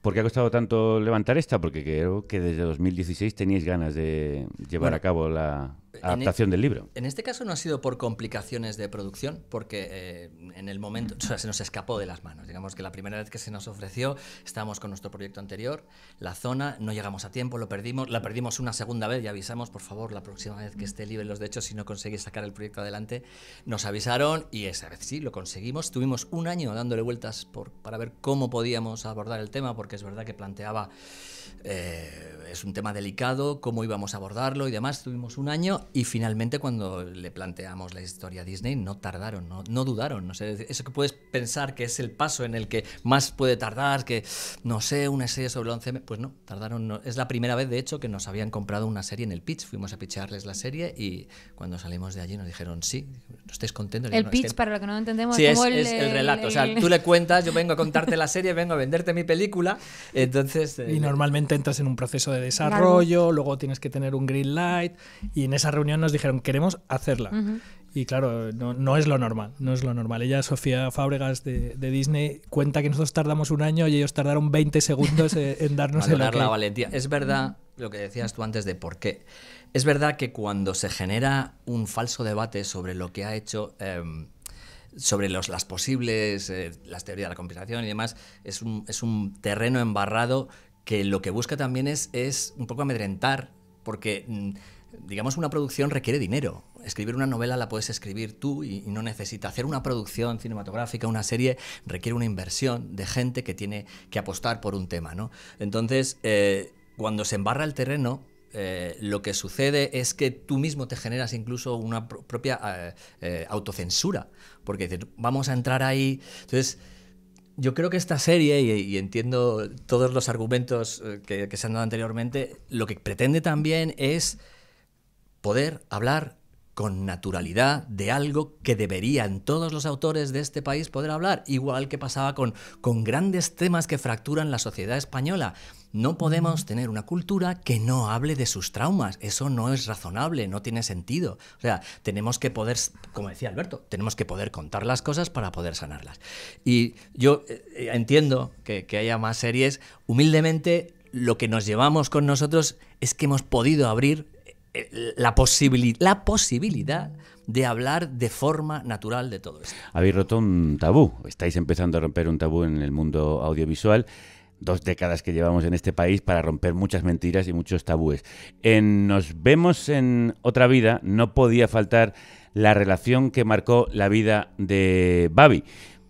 ¿Por qué ha costado tanto levantar esta? Porque creo que desde 2016 teníais ganas de llevar a cabo la, adaptación e-, del libro. En este caso no ha sido por complicaciones de producción, porque eh, en el momento se nos escapó de las manos. Digamos que la primera vez que se nos ofreció, estábamos con nuestro proyecto anterior, la zona, no llegamos a tiempo, lo perdimos, la perdimos una segunda vez y avisamos, por favor, la próxima vez que esté libre los derechos, si no conseguís sacar el proyecto adelante, nos avisaron y esa vez sí, lo conseguimos. ...tuvimos un año dándole vueltas por, para ver cómo podíamos abordar el tema, porque es verdad que planteaba, eh, es un tema delicado, cómo íbamos a abordarlo y demás. ...tuvimos un año y finalmente cuando le planteamos la historia a Disney, no tardaron, no, dudaron. No sé, eso que puedes pensar que es el paso en el que más puede tardar, que no sé, una serie sobre el 11 pues no, tardaron. Es la primera vez, de hecho, que nos habían comprado una serie en el pitch. Fuimos a pichearles la serie y cuando salimos de allí nos dijeron, sí, estés contento El pitch, para lo que no entendemos, es, el, relato. o sea, tú le cuentas, yo vengo a contarte la serie, vengo a venderte mi película. Entonces. y eh, normalmente entras en un proceso de desarrollo, luego tienes que tener un green light y en esa reunión nos dijeron, queremos hacerla. Y claro, no, es lo normal, no es lo normal. Ella, Sofía Fábregas de, Disney, cuenta que nosotros tardamos un año y ellos tardaron 20 segundos en, darnos el la valentía. Es verdad lo que decías tú antes de por qué. Es verdad que cuando se genera un falso debate sobre lo que ha hecho... Em, sobre los, las posibles, eh, las teorías de la compensación y demás, es un, es un terreno embarrado que lo que busca también es, es un poco amedrentar, porque mm, digamos, una producción requiere dinero. Escribir una novela la puedes escribir tú y, no necesita. Hacer una producción cinematográfica, una serie, requiere una inversión de gente que tiene que apostar por un tema, ¿no? Entonces, eh, cuando se embarra el terreno, eh, lo que sucede es que tú mismo te generas incluso una propia eh, autocensura, porque dices, vamos a entrar ahí. Entonces, yo creo que esta serie, y, entiendo todos los argumentos que, se han dado anteriormente, lo que pretende también es poder hablar con naturalidad de algo que deberían todos los autores de este país poder hablar, igual que pasaba con, con grandes temas que fracturan la sociedad española. No podemos tener una cultura que no hable de sus traumas. Eso no es razonable, no tiene sentido. O sea, tenemos que poder, como decía Alberto, tenemos que poder contar las cosas para poder sanarlas. Y yo eh, eh, entiendo que, que haya más series. Humildemente, lo que nos llevamos con nosotros es que hemos podido abrir eh, la, la posibilidad de hablar de forma natural de todo esto. Habéis roto un tabú, estáis empezando a romper un tabú en el mundo audiovisual. Dos décadas que llevamos en este país para romper muchas mentiras y muchos tabúes. En Nos vemos en otra vida no podía faltar la relación que marcó la vida de Babi.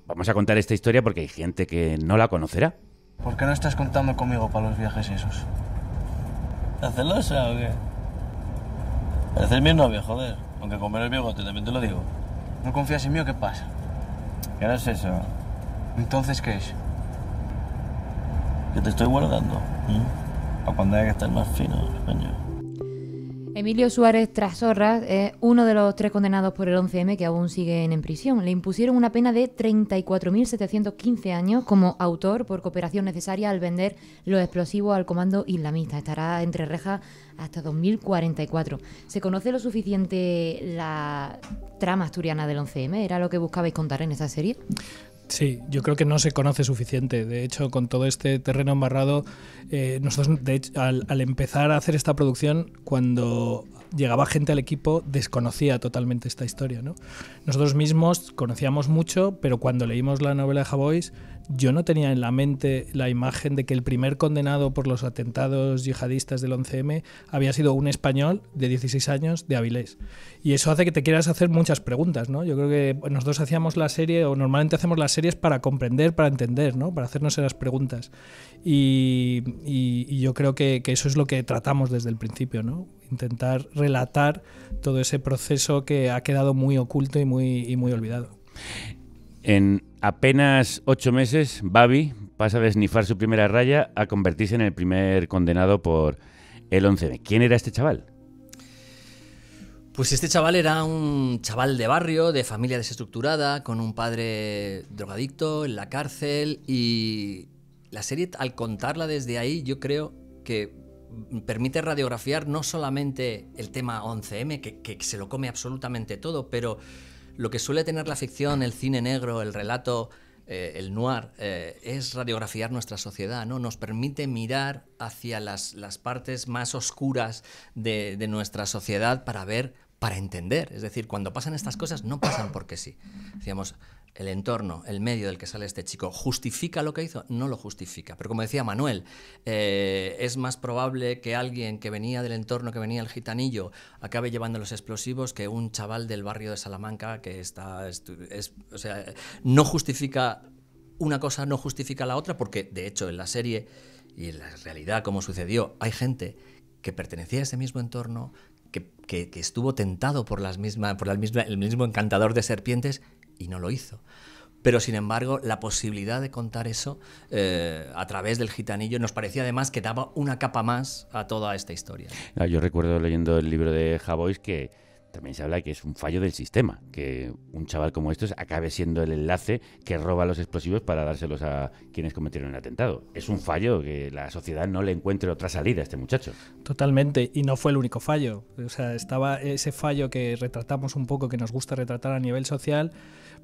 Vamos a contar esta historia porque hay gente que no la conocerá. ¿Por qué no estás contando conmigo para los viajes esos? ¿Estás celosa o qué? Pareces mi novia, joder. Aunque comer el bigote, también te lo digo. ¿No confías en mí o qué pasa? ¿Qué no es eso? ¿Entonces qué es? Que te estoy guardando. A cuando haya que estar más fino, español. Emilio Suárez Trasorras es uno de los tres condenados por el 11M que aún siguen en prisión. Le impusieron una pena de 34.715 años como autor por cooperación necesaria al vender los explosivos al comando islamista. Estará entre rejas hasta 2044. ¿Se conoce lo suficiente la trama asturiana del 11M? ¿Era lo que buscabais contar en esa serie? Sí, yo creo que no se conoce suficiente. De hecho, con todo este terreno embarrado, eh, nosotros de hecho, al, empezar a hacer esta producción, cuando llegaba gente al equipo, desconocía totalmente esta historia. ¿no? Nosotros mismos conocíamos mucho, pero cuando leímos la novela de Havois yo no tenía en la mente la imagen de que el primer condenado por los atentados yihadistas del 11M había sido un español de 16 años de Avilés. Y eso hace que te quieras hacer muchas preguntas, ¿no? Yo creo que nosotros hacíamos la serie, o normalmente hacemos las series para comprender, para entender, ¿no? Para hacernos esas preguntas. Y, yo creo que, que eso es lo que tratamos desde el principio, ¿no? intentar relatar todo ese proceso que ha quedado muy oculto y muy, muy olvidado. En apenas ocho meses, Babi pasa de snifar su primera raya a convertirse en el primer condenado por el 11 ¿Quién era este chaval? Pues este chaval era un chaval de barrio, de familia desestructurada, con un padre drogadicto en la cárcel y la serie al contarla desde ahí yo creo que permite radiografiar no solamente el tema 11M, que, se lo come absolutamente todo, pero lo que suele tener la ficción, el cine negro, el relato, eh, el noir, eh, es radiografiar nuestra sociedad, ¿no? Nos permite mirar hacia las, partes más oscuras de, de nuestra sociedad para ver para entender. Es decir, cuando pasan estas cosas, no pasan porque sí. Decíamos, el entorno, el medio del que sale este chico, ¿justifica lo que hizo? No lo justifica. Pero como decía Manuel, eh, es más probable que alguien que venía del entorno, que venía el gitanillo, acabe llevando los explosivos que un chaval del barrio de Salamanca que está... o sea, no justifica una cosa, no justifica la otra, porque de hecho en la serie y en la realidad, como sucedió, hay gente que pertenecía a ese mismo entorno, que, estuvo tentado por, las por el mismo encantador de serpientes y no lo hizo. Pero sin embargo, la posibilidad de contar eso eh, a través del gitanillo nos parecía además que daba una capa más a toda esta historia. Ah, yo recuerdo leyendo el libro de Javois que también se habla que es un fallo del sistema, que un chaval como estos acabe siendo el enlace que roba los explosivos para dárselos a quienes cometieron el atentado. Es un fallo que la sociedad no le encuentre otra salida a este muchacho. Totalmente, y no fue el único fallo. O sea, estaba ese fallo que retratamos un poco, que nos gusta retratar a nivel social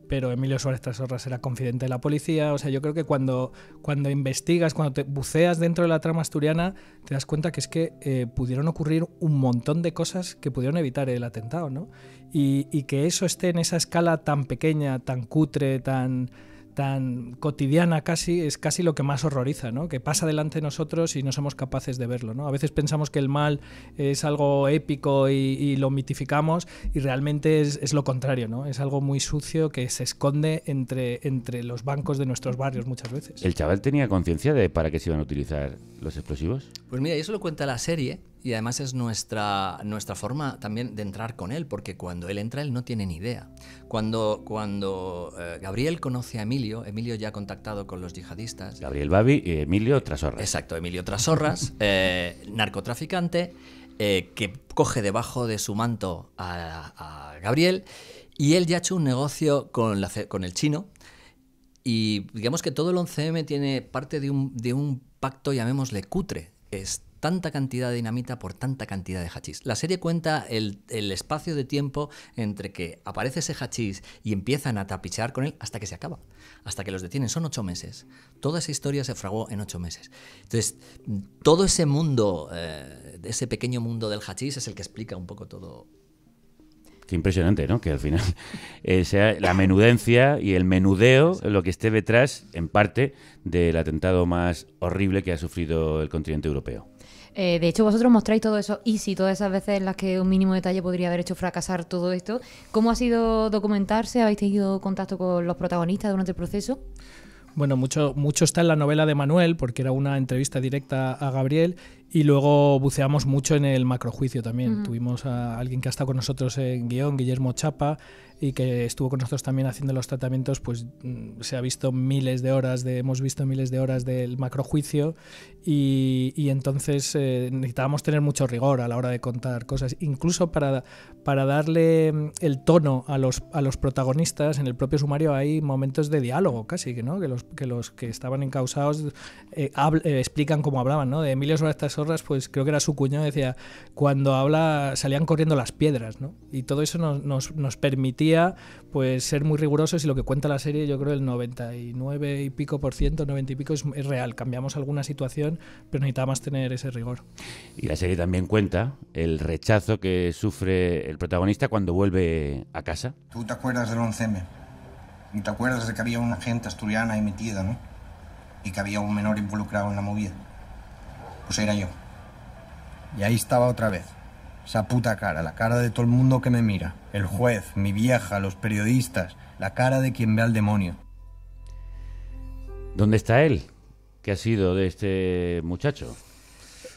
pero Emilio Suárez Trasorras era confidente de la policía. O sea, yo creo que cuando, cuando investigas, cuando te buceas dentro de la trama asturiana, te das cuenta que es que eh, pudieron ocurrir un montón de cosas que pudieron evitar el atentado, ¿no? y que eso esté en esa escala tan pequeña, tan cutre, tan tan cotidiana casi, es casi lo que más horroriza, ¿no? que pasa delante de nosotros y no somos capaces de verlo. ¿no? A veces pensamos que el mal es algo épico y, lo mitificamos y realmente es, lo contrario, ¿no? es algo muy sucio que se esconde entre, entre los bancos de nuestros barrios muchas veces. ¿El chaval tenía conciencia de para qué se iban a utilizar los explosivos? Pues mira, eso lo cuenta la serie y además es nuestra, nuestra forma también de entrar con él, porque cuando él entra, él no tiene ni idea. Cuando, cuando eh, Gabriel conoce a Emilio, Emilio ya ha contactado con los yihadistas. Gabriel Babi y Emilio Trasorras. Exacto, Emilio Trasorras, eh, narcotraficante, eh, que coge debajo de su manto a, Gabriel, y él ya ha hecho un negocio con, con el chino. Y digamos que todo el 11M tiene parte de un, de un pacto, llamémosle cutre. Es tanta cantidad de dinamita por tanta cantidad de hachís. La serie cuenta el, espacio de tiempo entre que aparece ese hachís y empiezan a tapichar con él hasta que se acaba, hasta que los detienen. Son ocho meses. Toda esa historia se fragó en ocho meses. Entonces, todo ese mundo, eh, ese pequeño mundo del hachís es el que explica un poco todo, Qué impresionante, ¿no? Que al final eh, sea la menudencia y el menudeo lo que esté detrás, en parte, del atentado más horrible que ha sufrido el continente europeo. Eh, de hecho, vosotros mostráis todo eso y si todas esas veces en las que un mínimo detalle podría haber hecho fracasar todo esto, ¿cómo ha sido documentarse? ¿Habéis tenido contacto con los protagonistas durante el proceso? Bueno, mucho, mucho está en la novela de Manuel, porque era una entrevista directa a Gabriel, y luego buceamos mucho en el macrojuicio también. Tuvimos a alguien que ha estado con nosotros en guión, Guillermo Chapa, y que estuvo con nosotros también haciendo los tratamientos, pues mm, se ha visto miles de horas, de, hemos visto miles de horas del macrojuicio y, y entonces eh, necesitábamos tener mucho rigor a la hora de contar cosas, incluso para, para darle mm, el tono a los, a los protagonistas. En el propio sumario hay momentos de diálogo casi, ¿no? que, los, que los que estaban encausados eh, eh, explican cómo hablaban. ¿no? De Emilio Suárez zorras pues creo que era su cuñado, decía, cuando habla salían corriendo las piedras, ¿no? Y todo eso nos, nos, nos permitía pues ser muy rigurosos y lo que cuenta la serie, yo creo el 99 y pico por ciento, 90 y pico es, real. Cambiamos alguna situación, pero necesitábamos tener ese rigor. Y la serie también cuenta el rechazo que sufre el protagonista cuando vuelve a casa. ¿Tú te acuerdas del 11M? ¿Y te acuerdas de que había una gente asturiana ahí metida, no? Y que había un menor involucrado en la movida. Pues era yo. Y ahí estaba otra vez. Esa puta cara, la cara de todo el mundo que me mira. El juez, mi vieja, los periodistas, la cara de quien ve al demonio. ¿Dónde está él? ¿Qué ha sido de este muchacho?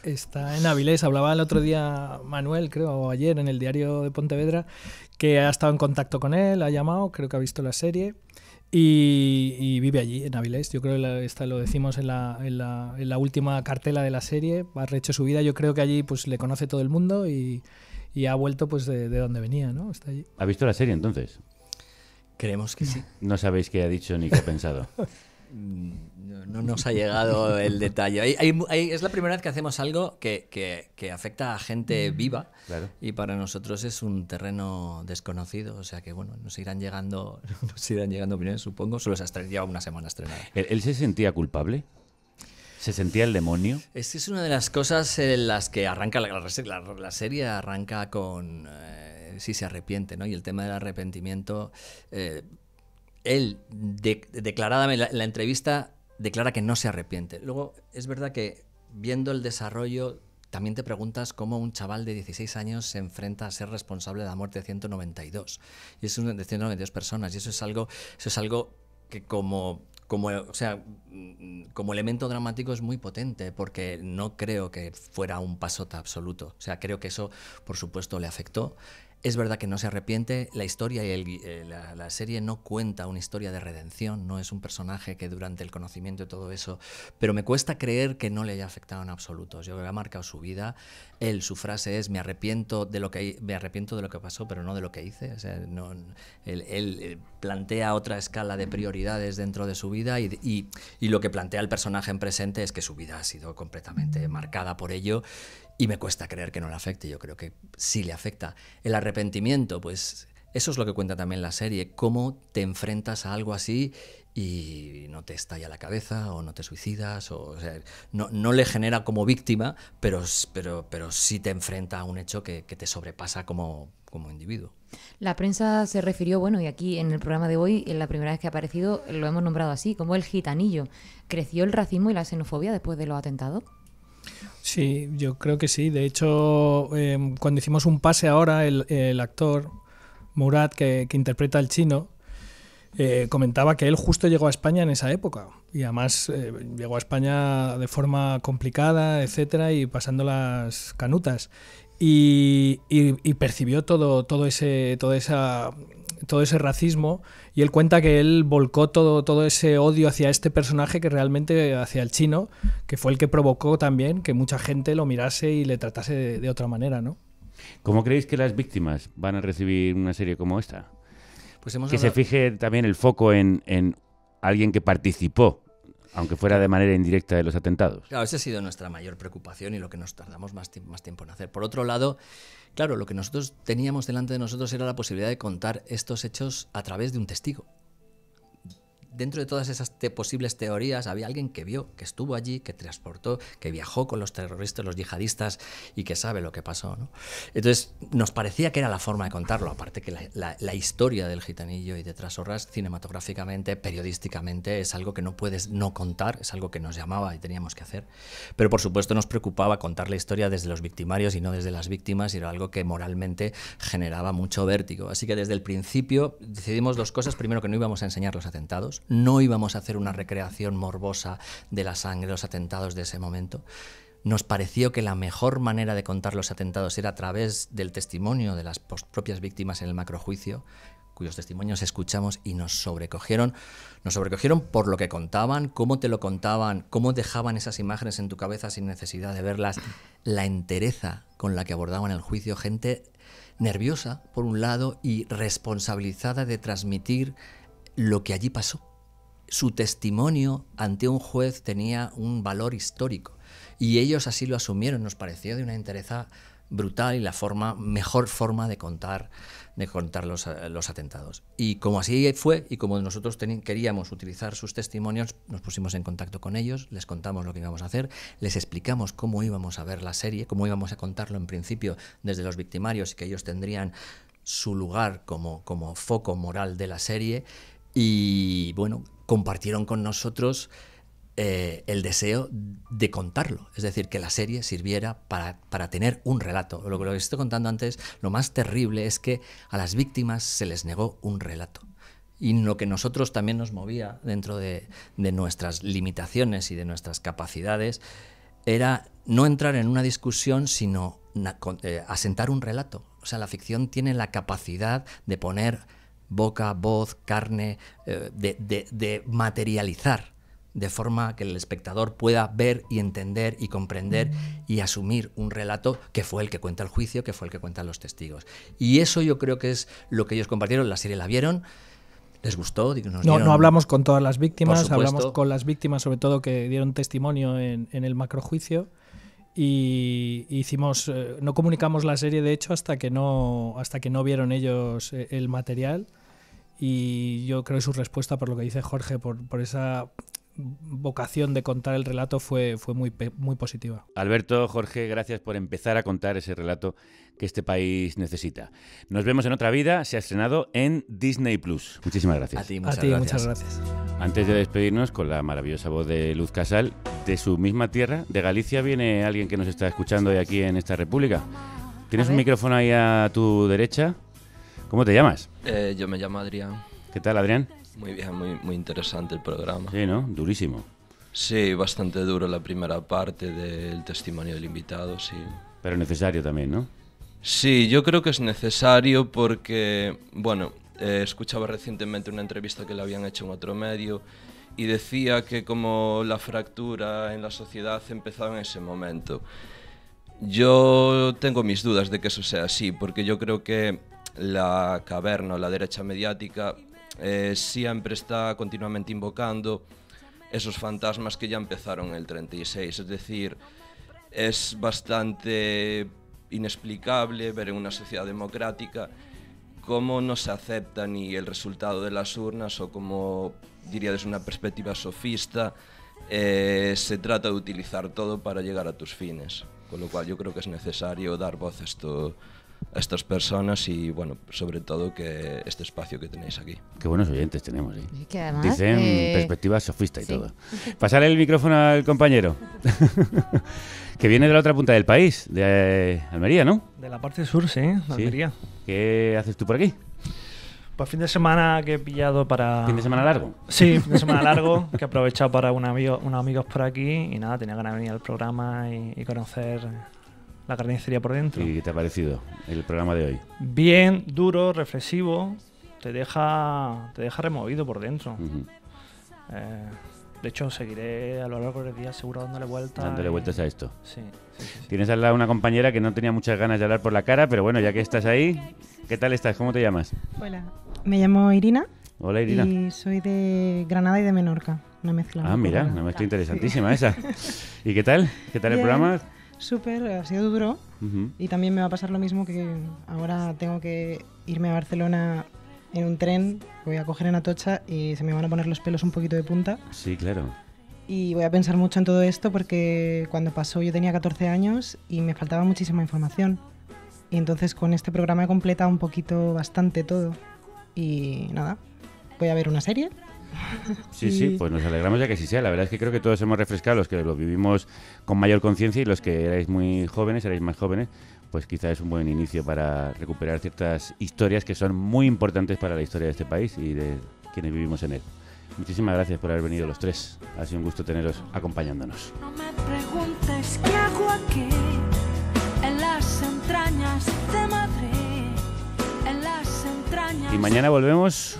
Está en Avilés. Hablaba el otro día Manuel, creo, o ayer en el diario de Pontevedra, que ha estado en contacto con él, ha llamado, creo que ha visto la serie y, vive allí, en Avilés. Yo creo que lo decimos en la, última cartela de la serie. Ha rehecho su vida. Yo creo que allí pues le conoce todo el mundo y, ha vuelto pues de, donde venía, ¿no? ¿Ha visto la serie entonces? Creemos que sí. No sabéis qué ha dicho ni qué ha pensado. No, nos ha llegado el detalle. es la primera vez que hacemos algo que, afecta a gente mm, viva y para nosotros es un terreno desconocido. O sea que, bueno, nos irán llegando, nos irán llegando opiniones, supongo. Solo se ha lleva una semana estrenada. ¿Él, se sentía culpable? ¿Se sentía el demonio? Es, es una de las cosas en las que arranca la, la, serie, arranca con eh, Sí, se arrepiente, ¿no? Y el tema del arrepentimiento. Eh, él de, declarada en la, entrevista declara que no se arrepiente. Luego, es verdad que viendo el desarrollo, también te preguntas cómo un chaval de 16 años se enfrenta a ser responsable de la muerte de 192. Y es una de 192 personas. Y eso es algo, eso es algo que como como, o sea, mm, como elemento dramático es muy potente, porque no creo que fuera un pasota absoluto. O sea, creo que eso, por supuesto, le afectó. Es verdad que no se arrepiente, la historia y eh, la, serie no cuenta una historia de redención, no es un personaje que durante el conocimiento de todo eso, pero me cuesta creer que no le haya afectado en absoluto. Yo creo que ha marcado su vida. Él, su frase es me arrepiento de lo que me arrepiento de lo que pasó, pero no de lo que hice. él, eh, plantea otra escala de prioridades dentro de su vida y, y lo que plantea el personaje en presente es que su vida ha sido completamente marcada por ello y me cuesta creer que no le afecte, yo creo que sí le afecta. El arrepentimiento, pues eso es lo que cuenta también la serie, cómo te enfrentas a algo así y no te estalla la cabeza o no te suicidas, o, sea, no, le genera como víctima, pero, pero, pero sí te enfrenta a un hecho que, te sobrepasa como, como individuo. La prensa se refirió, bueno, y aquí en el programa de hoy, en la primera vez que ha aparecido, lo hemos nombrado así, como el gitanillo. ¿Creció el racismo y la xenofobia después de los atentados? Sí, yo creo que sí. De hecho, em, cuando hicimos un pase ahora, el, actor Murat, que, interpreta al chino, eh, comentaba que él justo llegó a España en esa época y además eh, llegó a España de forma complicada, etcétera, y pasando las canutas y, y percibió todo, todo ese, toda esa todo ese racismo y él cuenta que él volcó todo, todo ese odio hacia este personaje que realmente hacia el chino, que fue el que provocó también que mucha gente lo mirase y le tratase de, otra manera, ¿no? ¿Cómo creéis que las víctimas van a recibir una serie como esta? Pues hemos que se fije también el foco en, alguien que participó aunque fuera de manera indirecta de los atentados. Claro, esa ha sido nuestra mayor preocupación y lo que nos tardamos más, más tiempo en hacer. Por otro lado, Claro, lo que nosotros teníamos delante de nosotros era la posibilidad de contar estos hechos a través de un testigo dentro de todas esas posibles teorías había alguien que vio, que estuvo allí, que transportó, que viajó con los terroristas, los yihadistas y que sabe lo que pasó. Entonces nos parecía que era la forma de contarlo, aparte que la, historia del gitanillo y de Trasorras cinematográficamente, periodísticamente, es algo que no puedes no contar, es algo que nos llamaba y teníamos que hacer. Pero por supuesto nos preocupaba contar la historia desde los victimarios y no desde las víctimas, y era algo que moralmente generaba mucho vértigo. Así que desde el principio decidimos dos cosas. Primero, que no íbamos a enseñar los atentados, no íbamos a hacer una recreación morbosa de la sangre, de los atentados de ese momento. Nos pareció que la mejor manera de contar los atentados era a través del testimonio de las propias víctimas en el macrojuicio, cuyos testimonios escuchamos y nos sobrecogieron. Nos sobrecogieron por lo que contaban, cómo te lo contaban, cómo dejaban esas imágenes en tu cabeza sin necesidad de verlas, la entereza con la que abordaban el juicio, gente nerviosa, por un lado, y responsabilizada de transmitir lo que allí pasó su testimonio ante un juez tenía un valor histórico. Y ellos así lo asumieron, nos pareció de una entereza brutal y la forma, mejor forma de contar, de contar los, eh, los atentados. Y como así fue, y como nosotros queríamos utilizar sus testimonios, nos pusimos en contacto con ellos, les contamos lo que íbamos a hacer, les explicamos cómo íbamos a ver la serie, cómo íbamos a contarlo en principio desde los victimarios y que ellos tendrían su lugar como, como foco moral de la serie. Y bueno, compartieron con nosotros eh, el deseo de contarlo, es decir, que la serie sirviera para, tener un relato. Lo, que les estoy contando antes, lo más terrible es que a las víctimas se les negó un relato y lo que nosotros también nos movía dentro de, nuestras limitaciones y de nuestras capacidades era no entrar en una discusión, sino eh, asentar un relato. O sea, la ficción tiene la capacidad de poner boca, voz, carne, eh, de, materializar de forma que el espectador pueda ver y entender y comprender y asumir un relato que fue el que cuenta el juicio, que fue el que cuentan los testigos. Y eso yo creo que es lo que ellos compartieron, la serie la vieron, les gustó. no, hablamos con todas las víctimas, hablamos con las víctimas sobre todo que dieron testimonio en, el macrojuicio y hicimos eh, no comunicamos la serie de hecho hasta que no hasta que no vieron ellos eh, el material y yo creo que su respuesta, por lo que dice Jorge, por, por esa vocación de contar el relato fue, fue muy, muy positiva. Alberto, Jorge, gracias por empezar a contar ese relato que este país necesita. Nos vemos en otra vida, se ha estrenado en Disney Plus. Muchísimas gracias. muchas, gracias. Antes de despedirnos con la maravillosa voz de Luz Casal, de su misma tierra, de Galicia, viene alguien que nos está escuchando hoy aquí en esta república. Tienes un micrófono ahí a tu derecha. ¿Cómo te llamas? Eh, yo me llamo Adrián. ¿Qué tal, Adrián? Muy bien, muy, muy interesante el programa. Sí, ¿no? Durísimo. Sí, bastante duro la primera parte del testimonio del invitado, sí. Pero necesario también, ¿no? Sí, yo creo que es necesario porque, bueno, eh, escuchaba recientemente una entrevista que le habían hecho en otro medio y decía que como la fractura en la sociedad empezaba en ese momento. Yo tengo mis dudas de que eso sea así, porque yo creo que la caverna o la derecha mediática eh, siempre está continuamente invocando esos fantasmas que ya empezaron en el 36. Es decir, es bastante inexplicable ver en una sociedad democrática cómo no se acepta ni el resultado de las urnas o como diría desde una perspectiva sofista, eh, se trata de utilizar todo para llegar a tus fines. Con lo cual yo creo que es necesario dar voz a esto a estas personas y, bueno, sobre todo que este espacio que tenéis aquí. Qué buenos oyentes tenemos, ¿eh? que Dicen eh... perspectiva sofista y todo. Pasar el micrófono al compañero, que viene de la otra punta del país, de eh, Almería, ¿no? De la parte sur, sí, Almería. ¿Qué haces tú por aquí? Pues fin de semana que he pillado para... ¿Fin de semana largo? Sí, fin de semana largo, que he aprovechado para un amigo, unos amigos por aquí y nada, tenía ganas de venir al programa y conocer la carnicería por dentro. ¿Y qué te ha parecido el programa de hoy? Bien, duro, reflexivo, te deja, te deja removido por dentro. Eh, de hecho, seguiré a lo largo del día seguro dándole vueltas. Dándole vueltas a esto. Sí, sí, sí, Tienes al una compañera que no tenía muchas ganas de hablar por la cara, pero bueno, ya que estás ahí, ¿qué tal estás? ¿Cómo te llamas? Hola, me llamo Irina. Hola Irina. Y soy de Granada y de Menorca, ah, una mezcla. Ah, mira, una mezcla interesantísima esa. ¿Y qué tal? ¿Qué tal el programa? súper, ha sido duro y también me va a pasar lo mismo que ahora tengo que irme a Barcelona en un tren, voy a coger en Atocha y se me van a poner los pelos un poquito de punta. Sí, claro. Y voy a pensar mucho en todo esto porque cuando pasó yo tenía 14 años y me faltaba muchísima información. Y entonces con este programa he completado un poquito bastante todo. Y nada, voy a ver una serie Sí, sí, pues nos alegramos de que sí sea. La verdad es que creo que todos hemos refrescado, los que lo vivimos con mayor conciencia y los que erais muy jóvenes, erais más jóvenes, pues quizá es un buen inicio para recuperar ciertas historias que son muy importantes para la historia de este país y de quienes vivimos en él. Muchísimas gracias por haber venido los tres. Ha sido un gusto teneros acompañándonos. Y mañana volvemos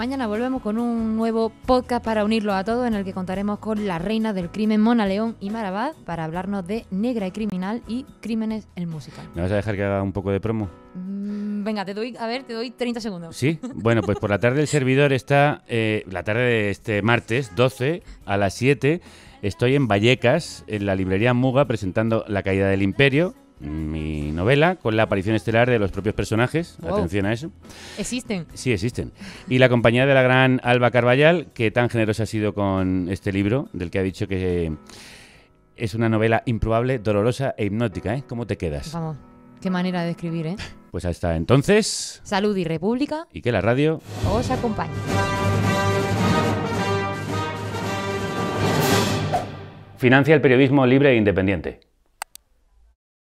Mañana volvemos con un nuevo podcast para unirlo a todo en el que contaremos con la reina del crimen Mona León y Marabad para hablarnos de Negra y Criminal y Crímenes en Musical. ¿Me vas a dejar que haga un poco de promo? Mm, venga, te doy, a ver, te doy 30 segundos. Sí, bueno, pues por la tarde el servidor está, eh, la tarde de este martes, 12 a las 7, estoy en Vallecas, en la librería Muga, presentando La Caída del Imperio, mi novela con la aparición estelar de los propios personajes. Atención a eso. ¿Existen? Sí, existen. Y la compañía de la gran Alba Carballal, que tan generosa ha sido con este libro, del que ha dicho que es una novela improbable, dolorosa e hipnótica. ¿eh? ¿Cómo te quedas? Vamos, qué manera de escribir, ¿eh? Pues hasta entonces. Salud y República. Y que la radio os acompañe. Financia el periodismo libre e independiente.